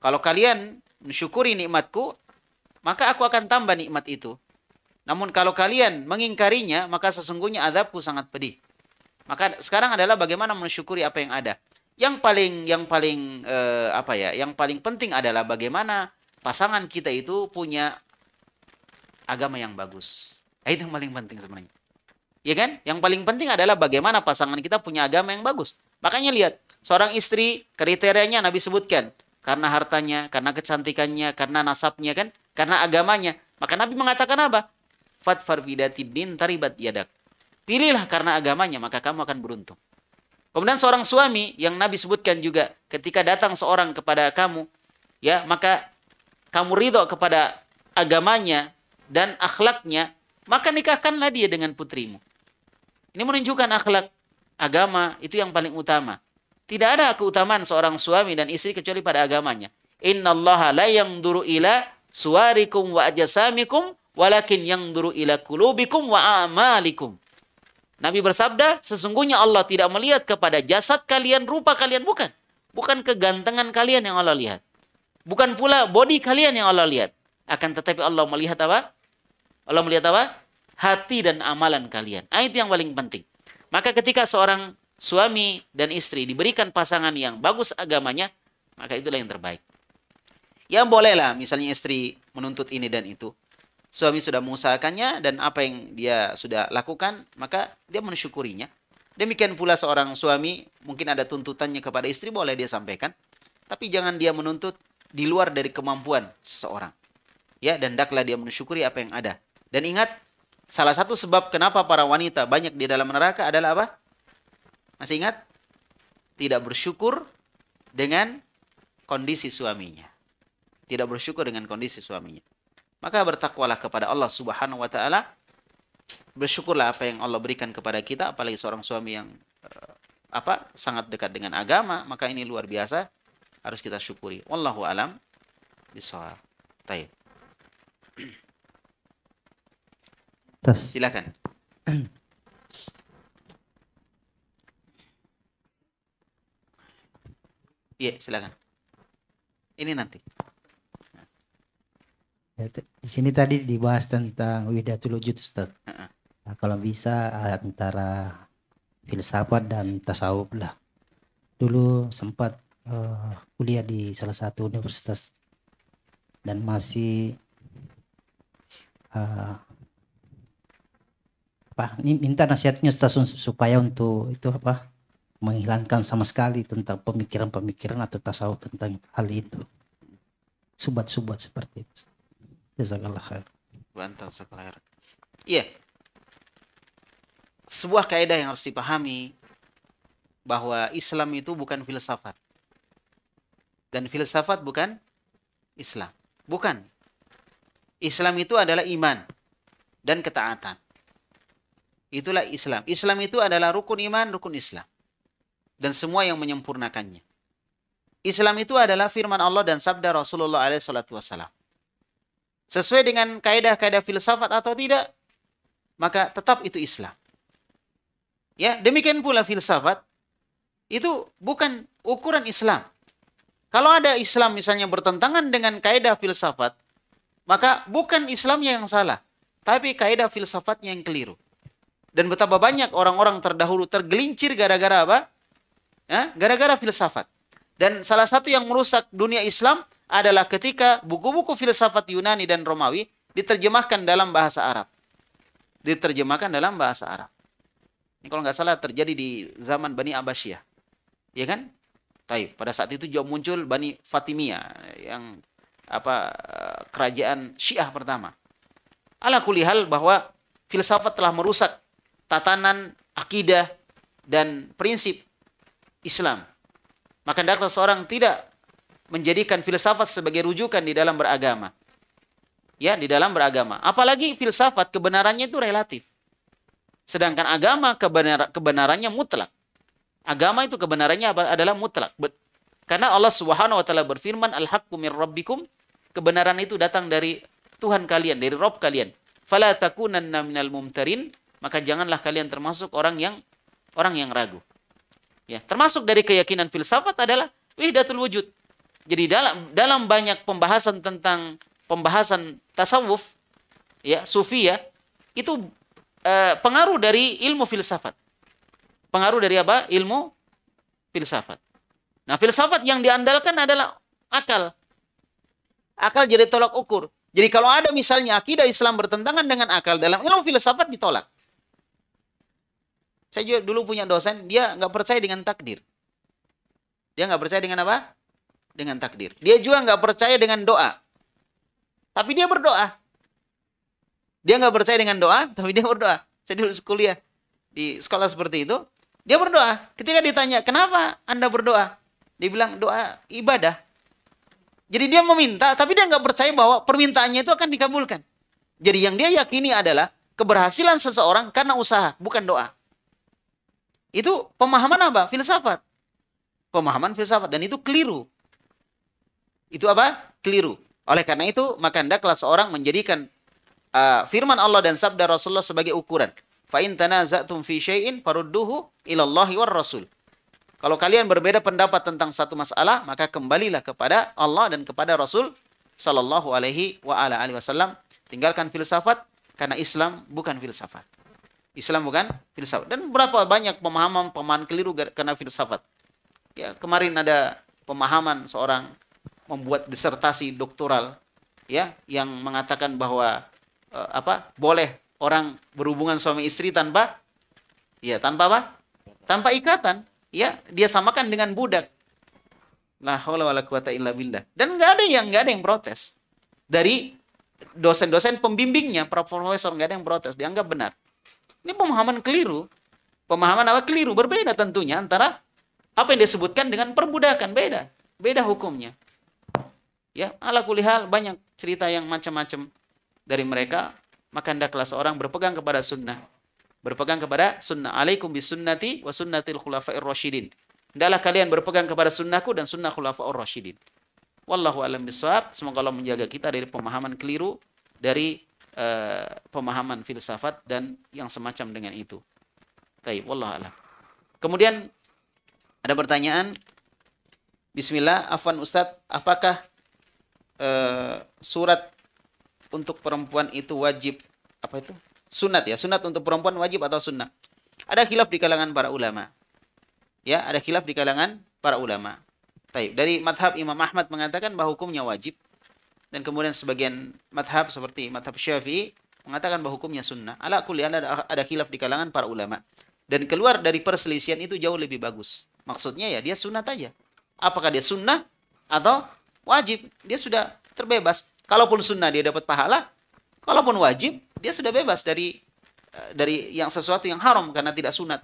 Kalau kalian mensyukuri nikmatku, maka aku akan tambah nikmat itu. Namun kalau kalian mengingkarinya, maka sesungguhnya azabku sangat pedih. Maka sekarang adalah bagaimana mensyukuri apa yang ada. Yang paling yang paling eh, apa ya? Yang paling penting adalah bagaimana pasangan kita itu punya agama yang bagus. Nah, itu yang paling penting sebenarnya. Ya kan? Yang paling penting adalah bagaimana pasangan kita punya agama yang bagus. Makanya lihat Seorang istri kriterianya Nabi sebutkan karena hartanya, karena kecantikannya, karena nasabnya kan, karena agamanya. Maka Nabi mengatakan apa? Fat bidatidin taribat yadak. Pilihlah karena agamanya, maka kamu akan beruntung. Kemudian seorang suami yang Nabi sebutkan juga, ketika datang seorang kepada kamu, ya maka kamu ridho kepada agamanya dan akhlaknya, maka nikahkanlah dia dengan putrimu. Ini menunjukkan akhlak agama itu yang paling utama. Tidak ada keutamaan seorang suami dan istri kecuali pada agamanya. Inna la yang duru ila suarikum wa ajasamikum walakin yang duru ila kulubikum wa amalikum. Nabi bersabda, sesungguhnya Allah tidak melihat kepada jasad kalian, rupa kalian, bukan. Bukan kegantengan kalian yang Allah lihat. Bukan pula body kalian yang Allah lihat. Akan tetapi Allah melihat apa? Allah melihat apa? Hati dan amalan kalian. Nah, itu yang paling penting. Maka ketika seorang suami dan istri diberikan pasangan yang bagus agamanya, maka itulah yang terbaik. Yang bolehlah misalnya istri menuntut ini dan itu. Suami sudah mengusahakannya dan apa yang dia sudah lakukan, maka dia mensyukurinya. Demikian pula seorang suami mungkin ada tuntutannya kepada istri boleh dia sampaikan, tapi jangan dia menuntut di luar dari kemampuan seseorang. Ya, dan daklah dia mensyukuri apa yang ada. Dan ingat, salah satu sebab kenapa para wanita banyak di dalam neraka adalah apa? Masih ingat? Tidak bersyukur dengan kondisi suaminya. Tidak bersyukur dengan kondisi suaminya. Maka bertakwalah kepada Allah Subhanahu wa taala. Bersyukurlah apa yang Allah berikan kepada kita apalagi seorang suami yang eh, apa? sangat dekat dengan agama, maka ini luar biasa harus kita syukuri. Wallahu alam bisawab. Taib. Silakan. Iya, silakan. Ini nanti. Ya, di sini tadi dibahas tentang Widatul Wujud Ustaz. Nah, kalau bisa antara filsafat dan tasawuf lah. Dulu sempat uh, kuliah di salah satu universitas dan masih uh, apa minta nasihatnya Ustaz supaya untuk itu apa menghilangkan sama sekali tentang pemikiran-pemikiran atau tasawuf tentang hal itu. Subat-subat seperti itu. Jazakallah khair. Iya. Sebuah kaidah yang harus dipahami bahwa Islam itu bukan filsafat. Dan filsafat bukan Islam. Bukan. Islam itu adalah iman dan ketaatan. Itulah Islam. Islam itu adalah rukun iman, rukun Islam dan semua yang menyempurnakannya. Islam itu adalah firman Allah dan sabda Rasulullah SAW. Sesuai dengan kaidah-kaidah filsafat atau tidak, maka tetap itu Islam. Ya, demikian pula filsafat itu bukan ukuran Islam. Kalau ada Islam misalnya bertentangan dengan kaidah filsafat, maka bukan Islam yang salah, tapi kaidah filsafatnya yang keliru. Dan betapa banyak orang-orang terdahulu tergelincir gara-gara apa? Ya, gara-gara filsafat. Dan salah satu yang merusak dunia Islam adalah ketika buku-buku filsafat Yunani dan Romawi diterjemahkan dalam bahasa Arab. Diterjemahkan dalam bahasa Arab. Ini kalau nggak salah terjadi di zaman Bani Abbasiyah. Ya kan? Tapi Pada saat itu juga muncul Bani Fatimia yang apa kerajaan Syiah pertama. Ala kulihal bahwa filsafat telah merusak tatanan akidah dan prinsip Islam. Maka hendaklah seorang tidak menjadikan filsafat sebagai rujukan di dalam beragama. Ya, di dalam beragama. Apalagi filsafat kebenarannya itu relatif. Sedangkan agama kebenar kebenarannya mutlak. Agama itu kebenarannya adalah mutlak. Karena Allah Subhanahu wa taala berfirman, "Al-haqqu min rabbikum." Kebenaran itu datang dari Tuhan kalian, dari Rob kalian. "Fala takunanna minal mumtarin." Maka janganlah kalian termasuk orang yang orang yang ragu. Ya, termasuk dari keyakinan filsafat adalah wahdatul wujud. Jadi dalam dalam banyak pembahasan tentang pembahasan tasawuf ya, sufi ya, itu eh, pengaruh dari ilmu filsafat. Pengaruh dari apa? Ilmu filsafat. Nah, filsafat yang diandalkan adalah akal. Akal jadi tolak ukur. Jadi kalau ada misalnya akidah Islam bertentangan dengan akal dalam ilmu filsafat ditolak. Saya juga dulu punya dosen, dia nggak percaya dengan takdir. Dia nggak percaya dengan apa? Dengan takdir. Dia juga nggak percaya dengan doa. Tapi dia berdoa. Dia nggak percaya dengan doa, tapi dia berdoa. Saya dulu kuliah di sekolah seperti itu. Dia berdoa. Ketika ditanya, kenapa Anda berdoa? Dia bilang, doa ibadah. Jadi dia meminta, tapi dia nggak percaya bahwa permintaannya itu akan dikabulkan. Jadi yang dia yakini adalah keberhasilan seseorang karena usaha, bukan doa. Itu pemahaman apa? Filsafat. Pemahaman filsafat dan itu keliru. Itu apa? Keliru. Oleh karena itu, maka hendaklah seorang menjadikan uh, firman Allah dan sabda Rasulullah sebagai ukuran. fa'in tanaza'tum fi syai'in farudduhu ilallahi war rasul. Kalau kalian berbeda pendapat tentang satu masalah, maka kembalilah kepada Allah dan kepada Rasul sallallahu alaihi wa ala alihi wasallam. Tinggalkan filsafat karena Islam bukan filsafat. Islam bukan filsafat. Dan berapa banyak pemahaman-pemahaman keliru karena filsafat. Ya, kemarin ada pemahaman seorang membuat disertasi doktoral ya yang mengatakan bahwa eh, apa? boleh orang berhubungan suami istri tanpa ya tanpa apa? tanpa ikatan. Ya, dia samakan dengan budak. Nah haula wala quwata illa billah. Dan nggak ada yang nggak ada yang protes. Dari dosen-dosen pembimbingnya, para profesor nggak ada yang protes, dianggap benar. Ini pemahaman keliru. Pemahaman apa keliru? Berbeda tentunya antara apa yang disebutkan dengan perbudakan. Beda. Beda hukumnya. Ya, ala kulihal banyak cerita yang macam-macam dari mereka. Maka hendaklah seorang berpegang kepada sunnah. Berpegang kepada sunnah. Alaikum bisunnati wa sunnatil khulafa'ir rasyidin. Hendaklah kalian berpegang kepada sunnahku dan sunnah khulafair rasyidin. Wallahu alam bisawab. Semoga Allah menjaga kita dari pemahaman keliru dari uh, pemahaman filsafat dan yang semacam dengan itu. Taib, wallah alam. Kemudian ada pertanyaan, Bismillah, Afwan Ustadz, apakah uh, surat untuk perempuan itu wajib apa itu? Sunat ya, sunat untuk perempuan wajib atau sunnah? Ada khilaf di kalangan para ulama. Ya, ada khilaf di kalangan para ulama. Taib. Dari madhab Imam Ahmad mengatakan bahwa hukumnya wajib dan kemudian sebagian madhab seperti madhab syafi'i mengatakan bahwa hukumnya sunnah. Ala kuli ada, ada khilaf di kalangan para ulama. Dan keluar dari perselisihan itu jauh lebih bagus. Maksudnya ya dia sunnah aja. Apakah dia sunnah atau wajib? Dia sudah terbebas. Kalaupun sunnah dia dapat pahala, kalaupun wajib dia sudah bebas dari eh, dari yang sesuatu yang haram karena tidak sunat.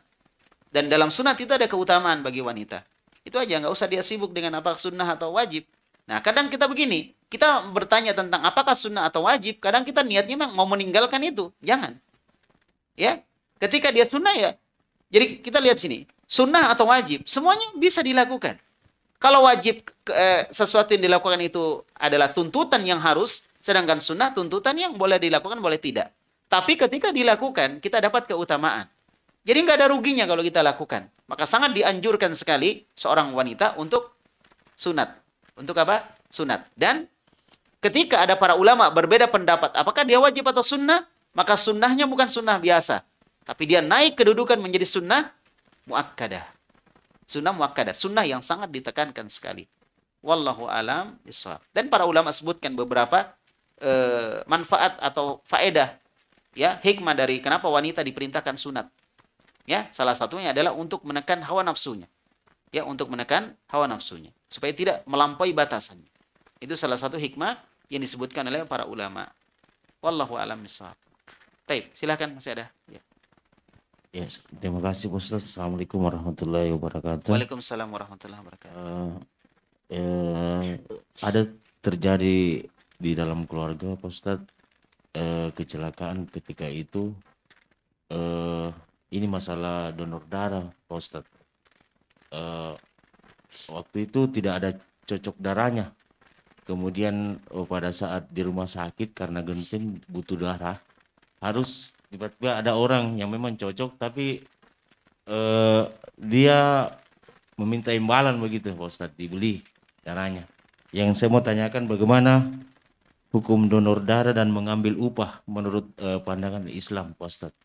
Dan dalam sunat itu ada keutamaan bagi wanita. Itu aja nggak usah dia sibuk dengan apa sunnah atau wajib. Nah kadang kita begini, kita bertanya tentang apakah sunnah atau wajib, kadang kita niatnya memang mau meninggalkan itu. Jangan. Ya. Ketika dia sunnah ya. Jadi kita lihat sini. Sunnah atau wajib, semuanya bisa dilakukan. Kalau wajib eh, sesuatu yang dilakukan itu adalah tuntutan yang harus, sedangkan sunnah tuntutan yang boleh dilakukan boleh tidak. Tapi ketika dilakukan, kita dapat keutamaan. Jadi nggak ada ruginya kalau kita lakukan. Maka sangat dianjurkan sekali seorang wanita untuk sunat. Untuk apa? Sunat. Dan ketika ada para ulama berbeda pendapat apakah dia wajib atau sunnah, maka sunnahnya bukan sunnah biasa. Tapi dia naik kedudukan menjadi sunnah muakkadah. Sunnah muakkadah, sunnah yang sangat ditekankan sekali. Wallahu alam iswab. Dan para ulama sebutkan beberapa e, manfaat atau faedah ya hikmah dari kenapa wanita diperintahkan sunat. Ya, salah satunya adalah untuk menekan hawa nafsunya. Ya, untuk menekan hawa nafsunya supaya tidak melampaui batasannya. Itu salah satu hikmah yang disebutkan oleh para ulama. Wallahu alam bishawab. Taib, silakan masih ada. Ya. Yes, terima kasih Ustaz. Assalamualaikum warahmatullahi wabarakatuh. Waalaikumsalam warahmatullahi wabarakatuh. Uh, uh, ada terjadi di dalam keluarga Ustaz uh, kecelakaan ketika itu uh, ini masalah donor darah Ustaz. Uh, waktu itu tidak ada cocok darahnya kemudian oh, pada saat di rumah sakit karena genting butuh darah harus tiba-tiba ada orang yang memang cocok tapi eh, dia meminta imbalan begitu Pak Ustadz dibeli darahnya yang saya mau tanyakan bagaimana hukum donor darah dan mengambil upah menurut eh, pandangan Islam Pak Ustadz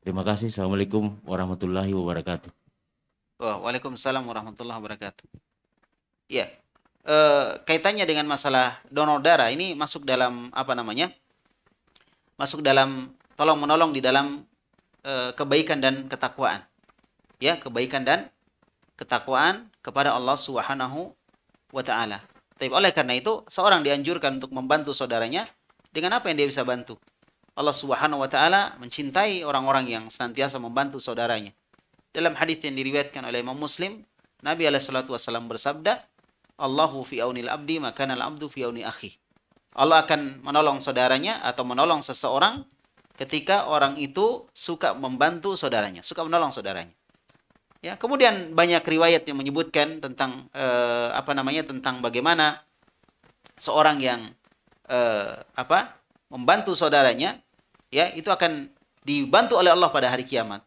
terima kasih Assalamualaikum warahmatullahi wabarakatuh Waalaikumsalam warahmatullahi wabarakatuh ya eh, kaitannya dengan masalah donor darah ini masuk dalam apa namanya? Masuk dalam tolong menolong di dalam eh, kebaikan dan ketakwaan. Ya, kebaikan dan ketakwaan kepada Allah Subhanahu wa taala. Tapi oleh karena itu seorang dianjurkan untuk membantu saudaranya dengan apa yang dia bisa bantu. Allah Subhanahu wa taala mencintai orang-orang yang senantiasa membantu saudaranya. Dalam hadis yang diriwayatkan oleh Imam Muslim, Nabi alaihi salatu wasallam bersabda, Allahu fi aunil abdi maka al abdu fi auni akhi. Allah akan menolong saudaranya atau menolong seseorang ketika orang itu suka membantu saudaranya, suka menolong saudaranya. Ya, kemudian banyak riwayat yang menyebutkan tentang eh, apa namanya tentang bagaimana seorang yang eh, apa membantu saudaranya, ya itu akan dibantu oleh Allah pada hari kiamat.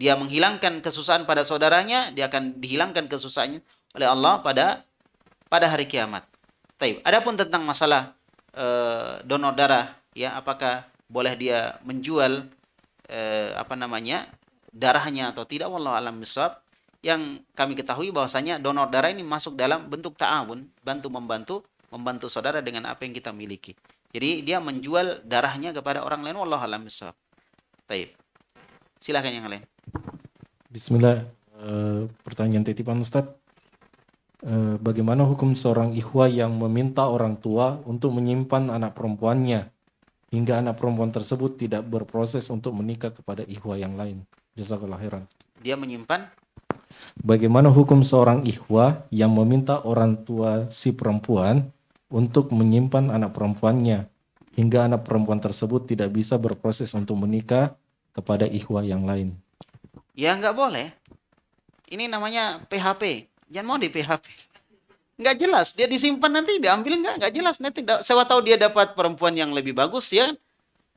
Dia menghilangkan kesusahan pada saudaranya, dia akan dihilangkan kesusahannya oleh Allah pada pada hari kiamat. Taib. Adapun tentang masalah e, donor darah, ya apakah boleh dia menjual e, apa namanya darahnya atau tidak? Wallahu alam bisawab. Yang kami ketahui bahwasanya donor darah ini masuk dalam bentuk ta'awun, bantu membantu, membantu saudara dengan apa yang kita miliki. Jadi dia menjual darahnya kepada orang lain. Wallahu alam bisawab. Taib. Silahkan yang lain. Bismillah. E, pertanyaan titipan Ustadz Eh, bagaimana hukum seorang ikhwa yang meminta orang tua untuk menyimpan anak perempuannya hingga anak perempuan tersebut tidak berproses untuk menikah kepada ikhwa yang lain. jasa kelahiran. Dia menyimpan Bagaimana hukum seorang ikhwa yang meminta orang tua si perempuan untuk menyimpan anak perempuannya hingga anak perempuan tersebut tidak bisa berproses untuk menikah kepada ikhwa yang lain? Ya nggak boleh. Ini namanya PHP, jangan mau di PHP nggak jelas dia disimpan nanti diambil nggak nggak jelas nanti sewa tahu dia dapat perempuan yang lebih bagus ya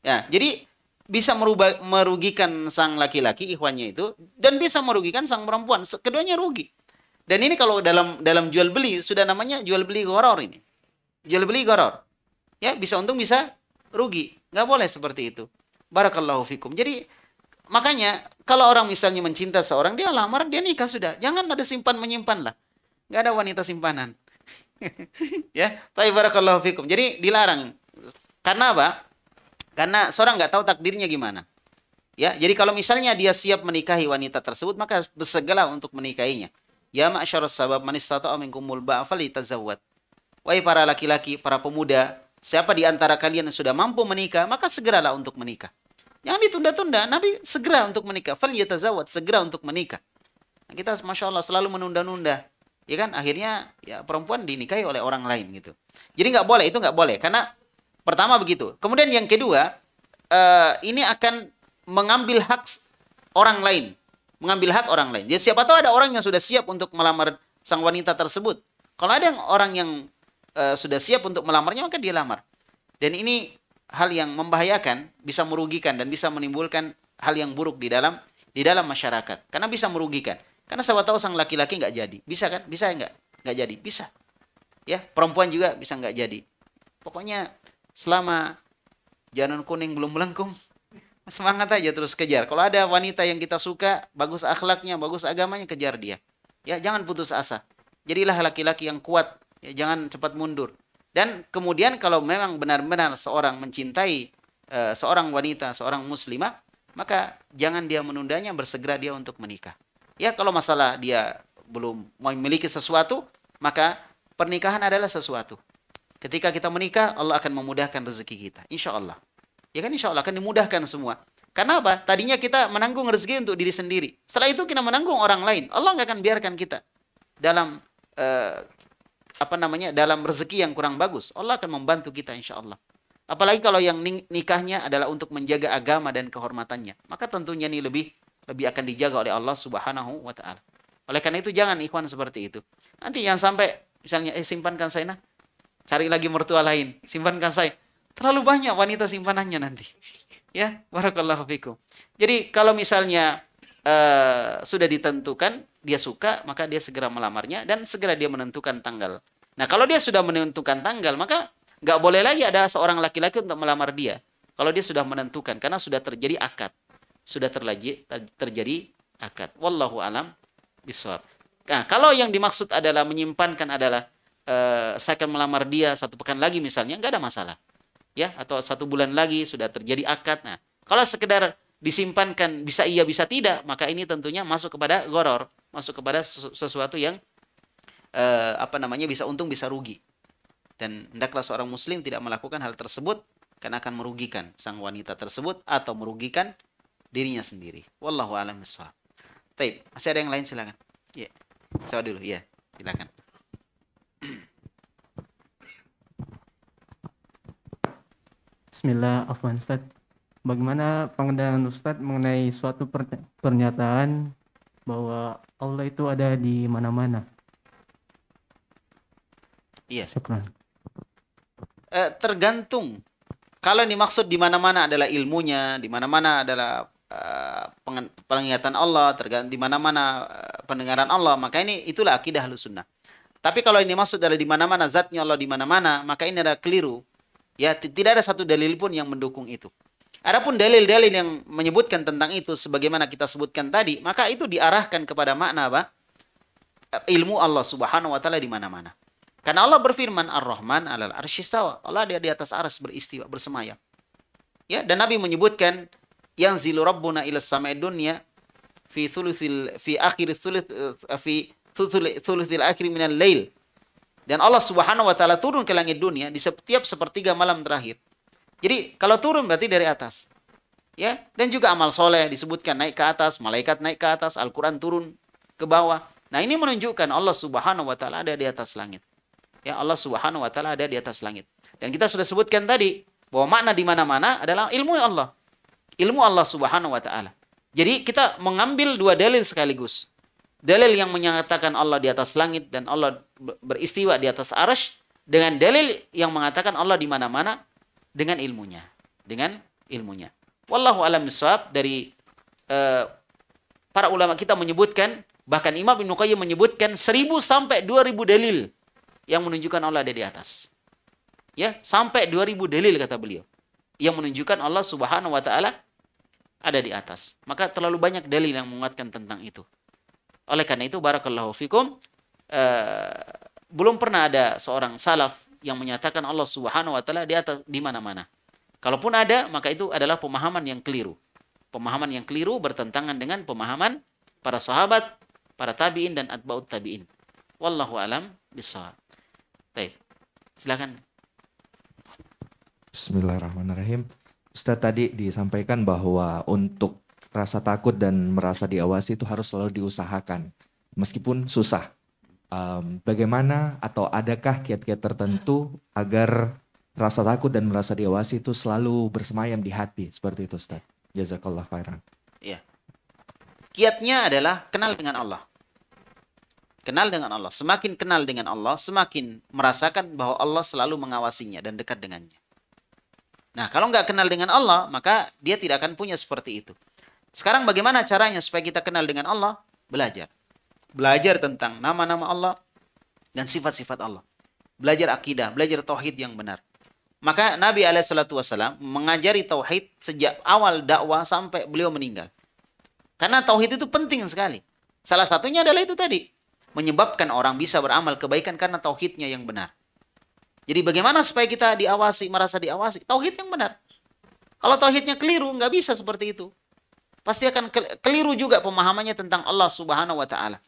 ya jadi bisa merubah, merugikan sang laki-laki ikhwannya itu dan bisa merugikan sang perempuan keduanya rugi dan ini kalau dalam dalam jual beli sudah namanya jual beli goror ini jual beli goror ya bisa untung bisa rugi nggak boleh seperti itu barakallahu fikum jadi Makanya kalau orang misalnya mencinta seorang, dia lamar, dia nikah sudah. Jangan ada simpan menyimpan lah. nggak ada wanita simpanan. ya, tapi barakallahu fikum. Jadi dilarang. Karena apa? Karena seorang nggak tahu takdirnya gimana. Ya, jadi kalau misalnya dia siap menikahi wanita tersebut, maka bersegala untuk menikahinya. Ya ma'asyaras sabab manis istata'a ba'afali ba'fa Wahai para laki-laki, para pemuda, siapa di antara kalian yang sudah mampu menikah, maka segeralah untuk menikah. Jangan ditunda-tunda. Nabi segera untuk menikah. Fal yatazawad, segera untuk menikah. Nah, kita Masya Allah selalu menunda-nunda. Ya kan? Akhirnya ya perempuan dinikahi oleh orang lain gitu. Jadi nggak boleh, itu nggak boleh. Karena pertama begitu. Kemudian yang kedua, uh, ini akan mengambil hak orang lain. Mengambil hak orang lain. Jadi siapa tahu ada orang yang sudah siap untuk melamar sang wanita tersebut. Kalau ada yang orang yang uh, sudah siap untuk melamarnya, maka dia lamar. Dan ini hal yang membahayakan, bisa merugikan dan bisa menimbulkan hal yang buruk di dalam di dalam masyarakat. Karena bisa merugikan. Karena sahabat tahu sang laki-laki nggak jadi. Bisa kan? Bisa ya nggak? Nggak jadi. Bisa. Ya, perempuan juga bisa nggak jadi. Pokoknya selama janun kuning belum melengkung, semangat aja terus kejar. Kalau ada wanita yang kita suka, bagus akhlaknya, bagus agamanya, kejar dia. Ya, jangan putus asa. Jadilah laki-laki yang kuat. Ya, jangan cepat mundur. Dan kemudian kalau memang benar-benar seorang mencintai e, seorang wanita, seorang muslimah, maka jangan dia menundanya, bersegera dia untuk menikah. Ya kalau masalah dia belum memiliki sesuatu, maka pernikahan adalah sesuatu. Ketika kita menikah, Allah akan memudahkan rezeki kita. Insya Allah. Ya kan insya Allah akan dimudahkan semua. Karena apa? Tadinya kita menanggung rezeki untuk diri sendiri. Setelah itu kita menanggung orang lain. Allah nggak akan biarkan kita dalam uh, apa namanya dalam rezeki yang kurang bagus Allah akan membantu kita insya Allah apalagi kalau yang nikahnya adalah untuk menjaga agama dan kehormatannya maka tentunya ini lebih lebih akan dijaga oleh Allah Subhanahu wa taala oleh karena itu jangan ikhwan seperti itu nanti yang sampai misalnya eh simpankan saya nah cari lagi mertua lain simpankan saya terlalu banyak wanita simpanannya nanti ya barakallahu fikum jadi kalau misalnya uh, sudah ditentukan dia suka, maka dia segera melamarnya dan segera dia menentukan tanggal. Nah, kalau dia sudah menentukan tanggal, maka nggak boleh lagi ada seorang laki-laki untuk melamar dia. Kalau dia sudah menentukan, karena sudah terjadi akad, sudah terlaji, ter, terjadi akad. Wallahu alam biswab. Nah, kalau yang dimaksud adalah menyimpankan adalah uh, saya akan melamar dia satu pekan lagi misalnya, nggak ada masalah, ya atau satu bulan lagi sudah terjadi akad. Nah, kalau sekedar disimpankan bisa iya bisa tidak, maka ini tentunya masuk kepada goror masuk kepada sesuatu yang eh, apa namanya bisa untung bisa rugi. Dan hendaklah seorang muslim tidak melakukan hal tersebut karena akan merugikan sang wanita tersebut atau merugikan dirinya sendiri. Wallahu a'lam bishawab. Taib, masih ada yang lain silakan. Ya. Yeah. Saya dulu, ya. Yeah. Silakan. Bismillah, Afwan Ustaz. Bagaimana pengendalian Ustaz mengenai suatu pernyataan bahwa Allah itu ada di mana-mana. Iya. Syukran. Eh, tergantung. Kalau ini dimaksud di mana-mana adalah ilmunya, di mana-mana adalah uh, penglihatan Allah, tergantung di mana-mana uh, pendengaran Allah, maka ini itulah akidah halus sunnah. Tapi kalau ini maksud adalah di mana-mana zatnya Allah di mana-mana, maka ini adalah keliru. Ya, tidak ada satu dalil pun yang mendukung itu. Adapun dalil-dalil yang menyebutkan tentang itu sebagaimana kita sebutkan tadi, maka itu diarahkan kepada makna apa? ilmu Allah Subhanahu wa taala di mana-mana. Karena Allah berfirman Ar-Rahman 'alal arsyistawa. Allah dia di atas aras beristiwa, bersemayam. Ya, dan Nabi menyebutkan yang zilu rabbuna ila samai dunya fi thuluthil fi akhir thuluth eh, fi thuluthil akhir minal lail. Dan Allah Subhanahu wa taala turun ke langit dunia di setiap sepertiga malam terakhir. Jadi kalau turun berarti dari atas. Ya, dan juga amal soleh disebutkan naik ke atas, malaikat naik ke atas, Al-Quran turun ke bawah. Nah ini menunjukkan Allah subhanahu wa ta'ala ada di atas langit. Ya Allah subhanahu wa ta'ala ada di atas langit. Dan kita sudah sebutkan tadi bahwa makna di mana-mana adalah ilmu Allah. Ilmu Allah subhanahu wa ta'ala. Jadi kita mengambil dua dalil sekaligus. Dalil yang menyatakan Allah di atas langit dan Allah beristiwa di atas arash. Dengan dalil yang mengatakan Allah di mana-mana dengan ilmunya, dengan ilmunya. Wallahu alam bisawab dari uh, para ulama kita menyebutkan bahkan Imam Ibnu Qayyim menyebutkan 1000 sampai 2000 dalil yang menunjukkan Allah ada di atas. Ya, sampai 2000 dalil kata beliau yang menunjukkan Allah Subhanahu wa taala ada di atas. Maka terlalu banyak dalil yang menguatkan tentang itu. Oleh karena itu barakallahu fikum uh, belum pernah ada seorang salaf yang menyatakan Allah Subhanahu wa taala di atas di mana-mana. Kalaupun ada, maka itu adalah pemahaman yang keliru. Pemahaman yang keliru bertentangan dengan pemahaman para sahabat, para tabi'in dan atba'ut tabi'in. Wallahu alam bisawab. Baik. Silakan. Bismillahirrahmanirrahim. Ustaz tadi disampaikan bahwa untuk rasa takut dan merasa diawasi itu harus selalu diusahakan meskipun susah um, bagaimana atau adakah kiat-kiat tertentu agar rasa takut dan merasa diawasi itu selalu bersemayam di hati seperti itu Ustaz. Jazakallah khairan. Iya. Kiatnya adalah kenal dengan Allah. Kenal dengan Allah. Semakin kenal dengan Allah, semakin merasakan bahwa Allah selalu mengawasinya dan dekat dengannya. Nah, kalau nggak kenal dengan Allah, maka dia tidak akan punya seperti itu. Sekarang bagaimana caranya supaya kita kenal dengan Allah? Belajar belajar tentang nama-nama Allah dan sifat-sifat Allah. Belajar akidah, belajar tauhid yang benar. Maka Nabi SAW mengajari tauhid sejak awal dakwah sampai beliau meninggal. Karena tauhid itu penting sekali. Salah satunya adalah itu tadi, menyebabkan orang bisa beramal kebaikan karena tauhidnya yang benar. Jadi bagaimana supaya kita diawasi, merasa diawasi? Tauhid yang benar. Kalau tauhidnya keliru, nggak bisa seperti itu. Pasti akan keliru juga pemahamannya tentang Allah Subhanahu wa taala.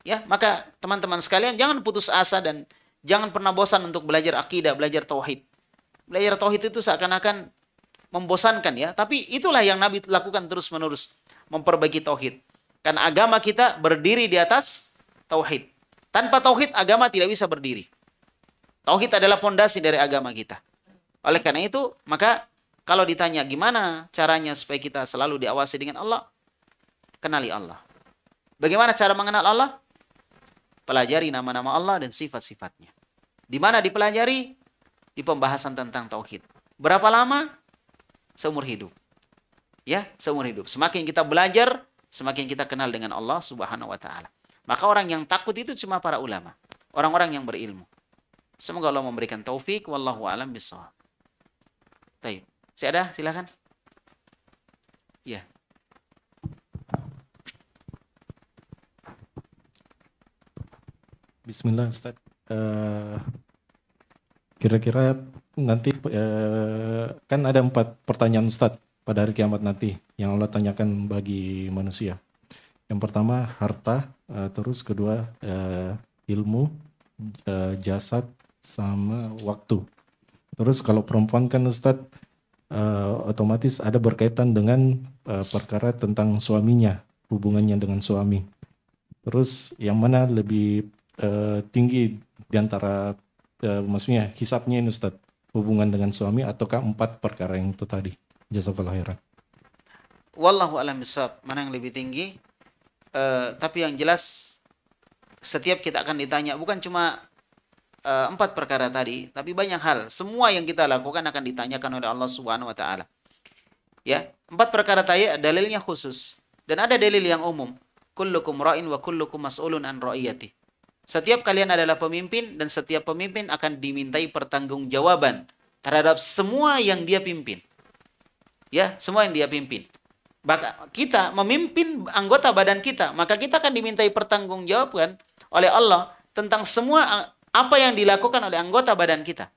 Ya, maka teman-teman sekalian jangan putus asa dan jangan pernah bosan untuk belajar akidah, belajar tauhid. Belajar tauhid itu seakan-akan membosankan ya, tapi itulah yang Nabi lakukan terus-menerus, memperbaiki tauhid. Karena agama kita berdiri di atas tauhid. Tanpa tauhid agama tidak bisa berdiri. Tauhid adalah pondasi dari agama kita. Oleh karena itu, maka kalau ditanya gimana caranya supaya kita selalu diawasi dengan Allah, kenali Allah. Bagaimana cara mengenal Allah? pelajari nama-nama Allah dan sifat-sifatnya. Di mana dipelajari? Di pembahasan tentang tauhid. Berapa lama? Seumur hidup. Ya, seumur hidup. Semakin kita belajar, semakin kita kenal dengan Allah Subhanahu wa taala. Maka orang yang takut itu cuma para ulama, orang-orang yang berilmu. Semoga Allah memberikan taufik wallahu alam bisawab. Baik. Saya ada, silakan. Ya. Bismillah Ustaz. kira eh, kira-kira nanti uh, kan ada empat pertanyaan Ustaz pada hari kiamat nanti yang Allah tanyakan bagi manusia. Yang pertama harta, uh, terus kedua uh, ilmu, uh, jasad, sama waktu. Terus kalau perempuan kan Ustadz uh, otomatis ada berkaitan dengan uh, perkara tentang suaminya, hubungannya dengan suami. Terus yang mana lebih Eh, tinggi di antara uh, maksudnya hisapnya ini Ustaz hubungan dengan suami ataukah empat perkara yang itu tadi jasa kelahiran. wallahu alam bisawab mana yang lebih tinggi uh, tapi yang jelas setiap kita akan ditanya bukan cuma uh, empat perkara tadi tapi banyak hal semua yang kita lakukan akan ditanyakan oleh Allah Subhanahu wa taala ya empat perkara tadi dalilnya khusus dan ada dalil yang umum kullukum ra'in wa kullukum mas'ulun an ra'iyatih setiap kalian adalah pemimpin dan setiap pemimpin akan dimintai pertanggungjawaban terhadap semua yang dia pimpin. Ya, semua yang dia pimpin. Maka kita memimpin anggota badan kita, maka kita akan dimintai pertanggungjawaban kan, oleh Allah tentang semua apa yang dilakukan oleh anggota badan kita.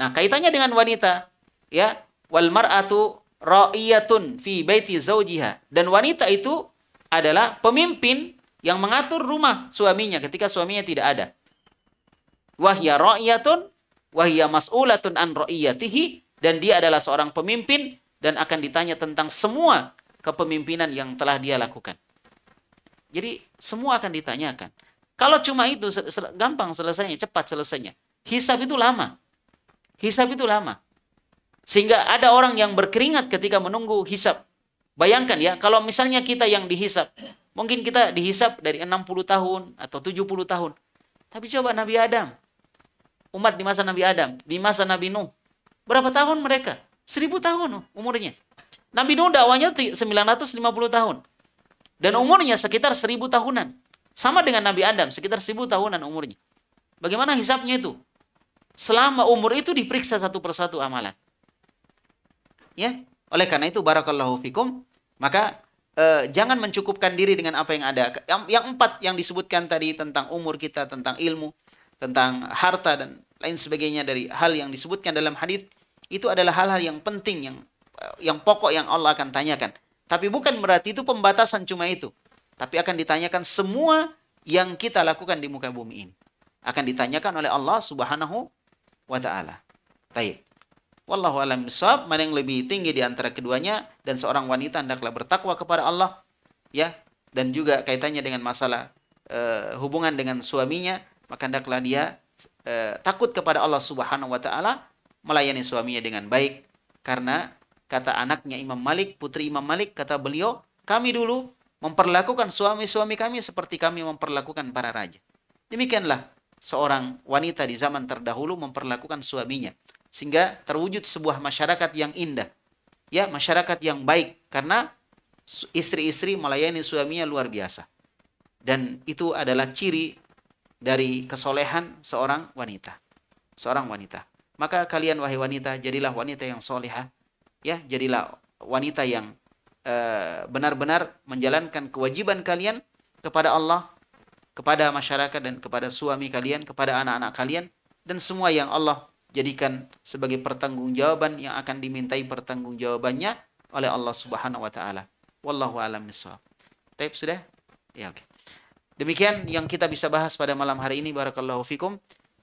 Nah, kaitannya dengan wanita, ya, wal mar'atu ra'iyatun fi baiti zaujiha. Dan wanita itu adalah pemimpin yang mengatur rumah suaminya ketika suaminya tidak ada. Wahya roiyatun, wahya mas'ulatun an ra'iyatihi, dan dia adalah seorang pemimpin dan akan ditanya tentang semua kepemimpinan yang telah dia lakukan. Jadi semua akan ditanyakan. Kalau cuma itu gampang selesainya, cepat selesainya. Hisab itu lama. Hisab itu lama. Sehingga ada orang yang berkeringat ketika menunggu hisab. Bayangkan ya, kalau misalnya kita yang dihisab. Mungkin kita dihisap dari 60 tahun atau 70 tahun. Tapi coba Nabi Adam. Umat di masa Nabi Adam, di masa Nabi Nuh. Berapa tahun mereka? 1000 tahun umurnya. Nabi Nuh dakwanya 950 tahun. Dan umurnya sekitar 1000 tahunan. Sama dengan Nabi Adam, sekitar 1000 tahunan umurnya. Bagaimana hisapnya itu? Selama umur itu diperiksa satu persatu amalan. Ya, oleh karena itu barakallahu fikum, maka uh, jangan mencukupkan diri dengan apa yang ada. Yang, yang empat yang disebutkan tadi tentang umur kita, tentang ilmu, tentang harta dan lain sebagainya dari hal yang disebutkan dalam hadis itu adalah hal-hal yang penting yang eh, yang pokok yang Allah akan tanyakan. Tapi bukan berarti itu pembatasan cuma itu. Tapi akan ditanyakan semua yang kita lakukan di muka bumi ini. Akan ditanyakan oleh Allah Subhanahu wa taala. Baik. Wallahu alam bisawab, mana yang lebih tinggi di antara keduanya dan seorang wanita hendaklah bertakwa kepada Allah ya dan juga kaitannya dengan masalah e, hubungan dengan suaminya maka hendaklah dia e, takut kepada Allah Subhanahu wa taala melayani suaminya dengan baik karena kata anaknya Imam Malik putri Imam Malik kata beliau kami dulu memperlakukan suami-suami kami seperti kami memperlakukan para raja demikianlah seorang wanita di zaman terdahulu memperlakukan suaminya sehingga terwujud sebuah masyarakat yang indah. Ya, masyarakat yang baik karena istri-istri melayani suaminya luar biasa. Dan itu adalah ciri dari kesolehan seorang wanita. Seorang wanita. Maka kalian wahai wanita, jadilah wanita yang solehah. Ya, jadilah wanita yang eh, benar-benar menjalankan kewajiban kalian kepada Allah, kepada masyarakat dan kepada suami kalian, kepada anak-anak kalian dan semua yang Allah jadikan sebagai pertanggungjawaban yang akan dimintai pertanggungjawabannya oleh Allah Subhanahu wa taala. Wallahu alam bisawab. sudah? Ya oke. Okay. Demikian yang kita bisa bahas pada malam hari ini barakallahu fikum.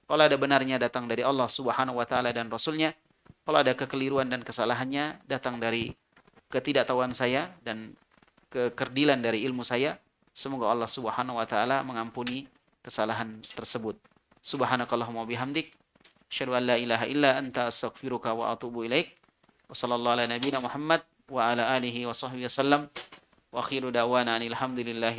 Kalau ada benarnya datang dari Allah Subhanahu wa taala dan rasulnya. Kalau ada kekeliruan dan kesalahannya datang dari ketidaktahuan saya dan kekerdilan dari ilmu saya. Semoga Allah Subhanahu wa taala mengampuni kesalahan tersebut. Subhanakallahumma bihamdik أشهد أن لا إله إلا أنت أستغفرك وأتوب إليك وصلى الله على نبينا محمد وعلى آله وصحبه وسلم وأخير دعوانا أن الحمد لله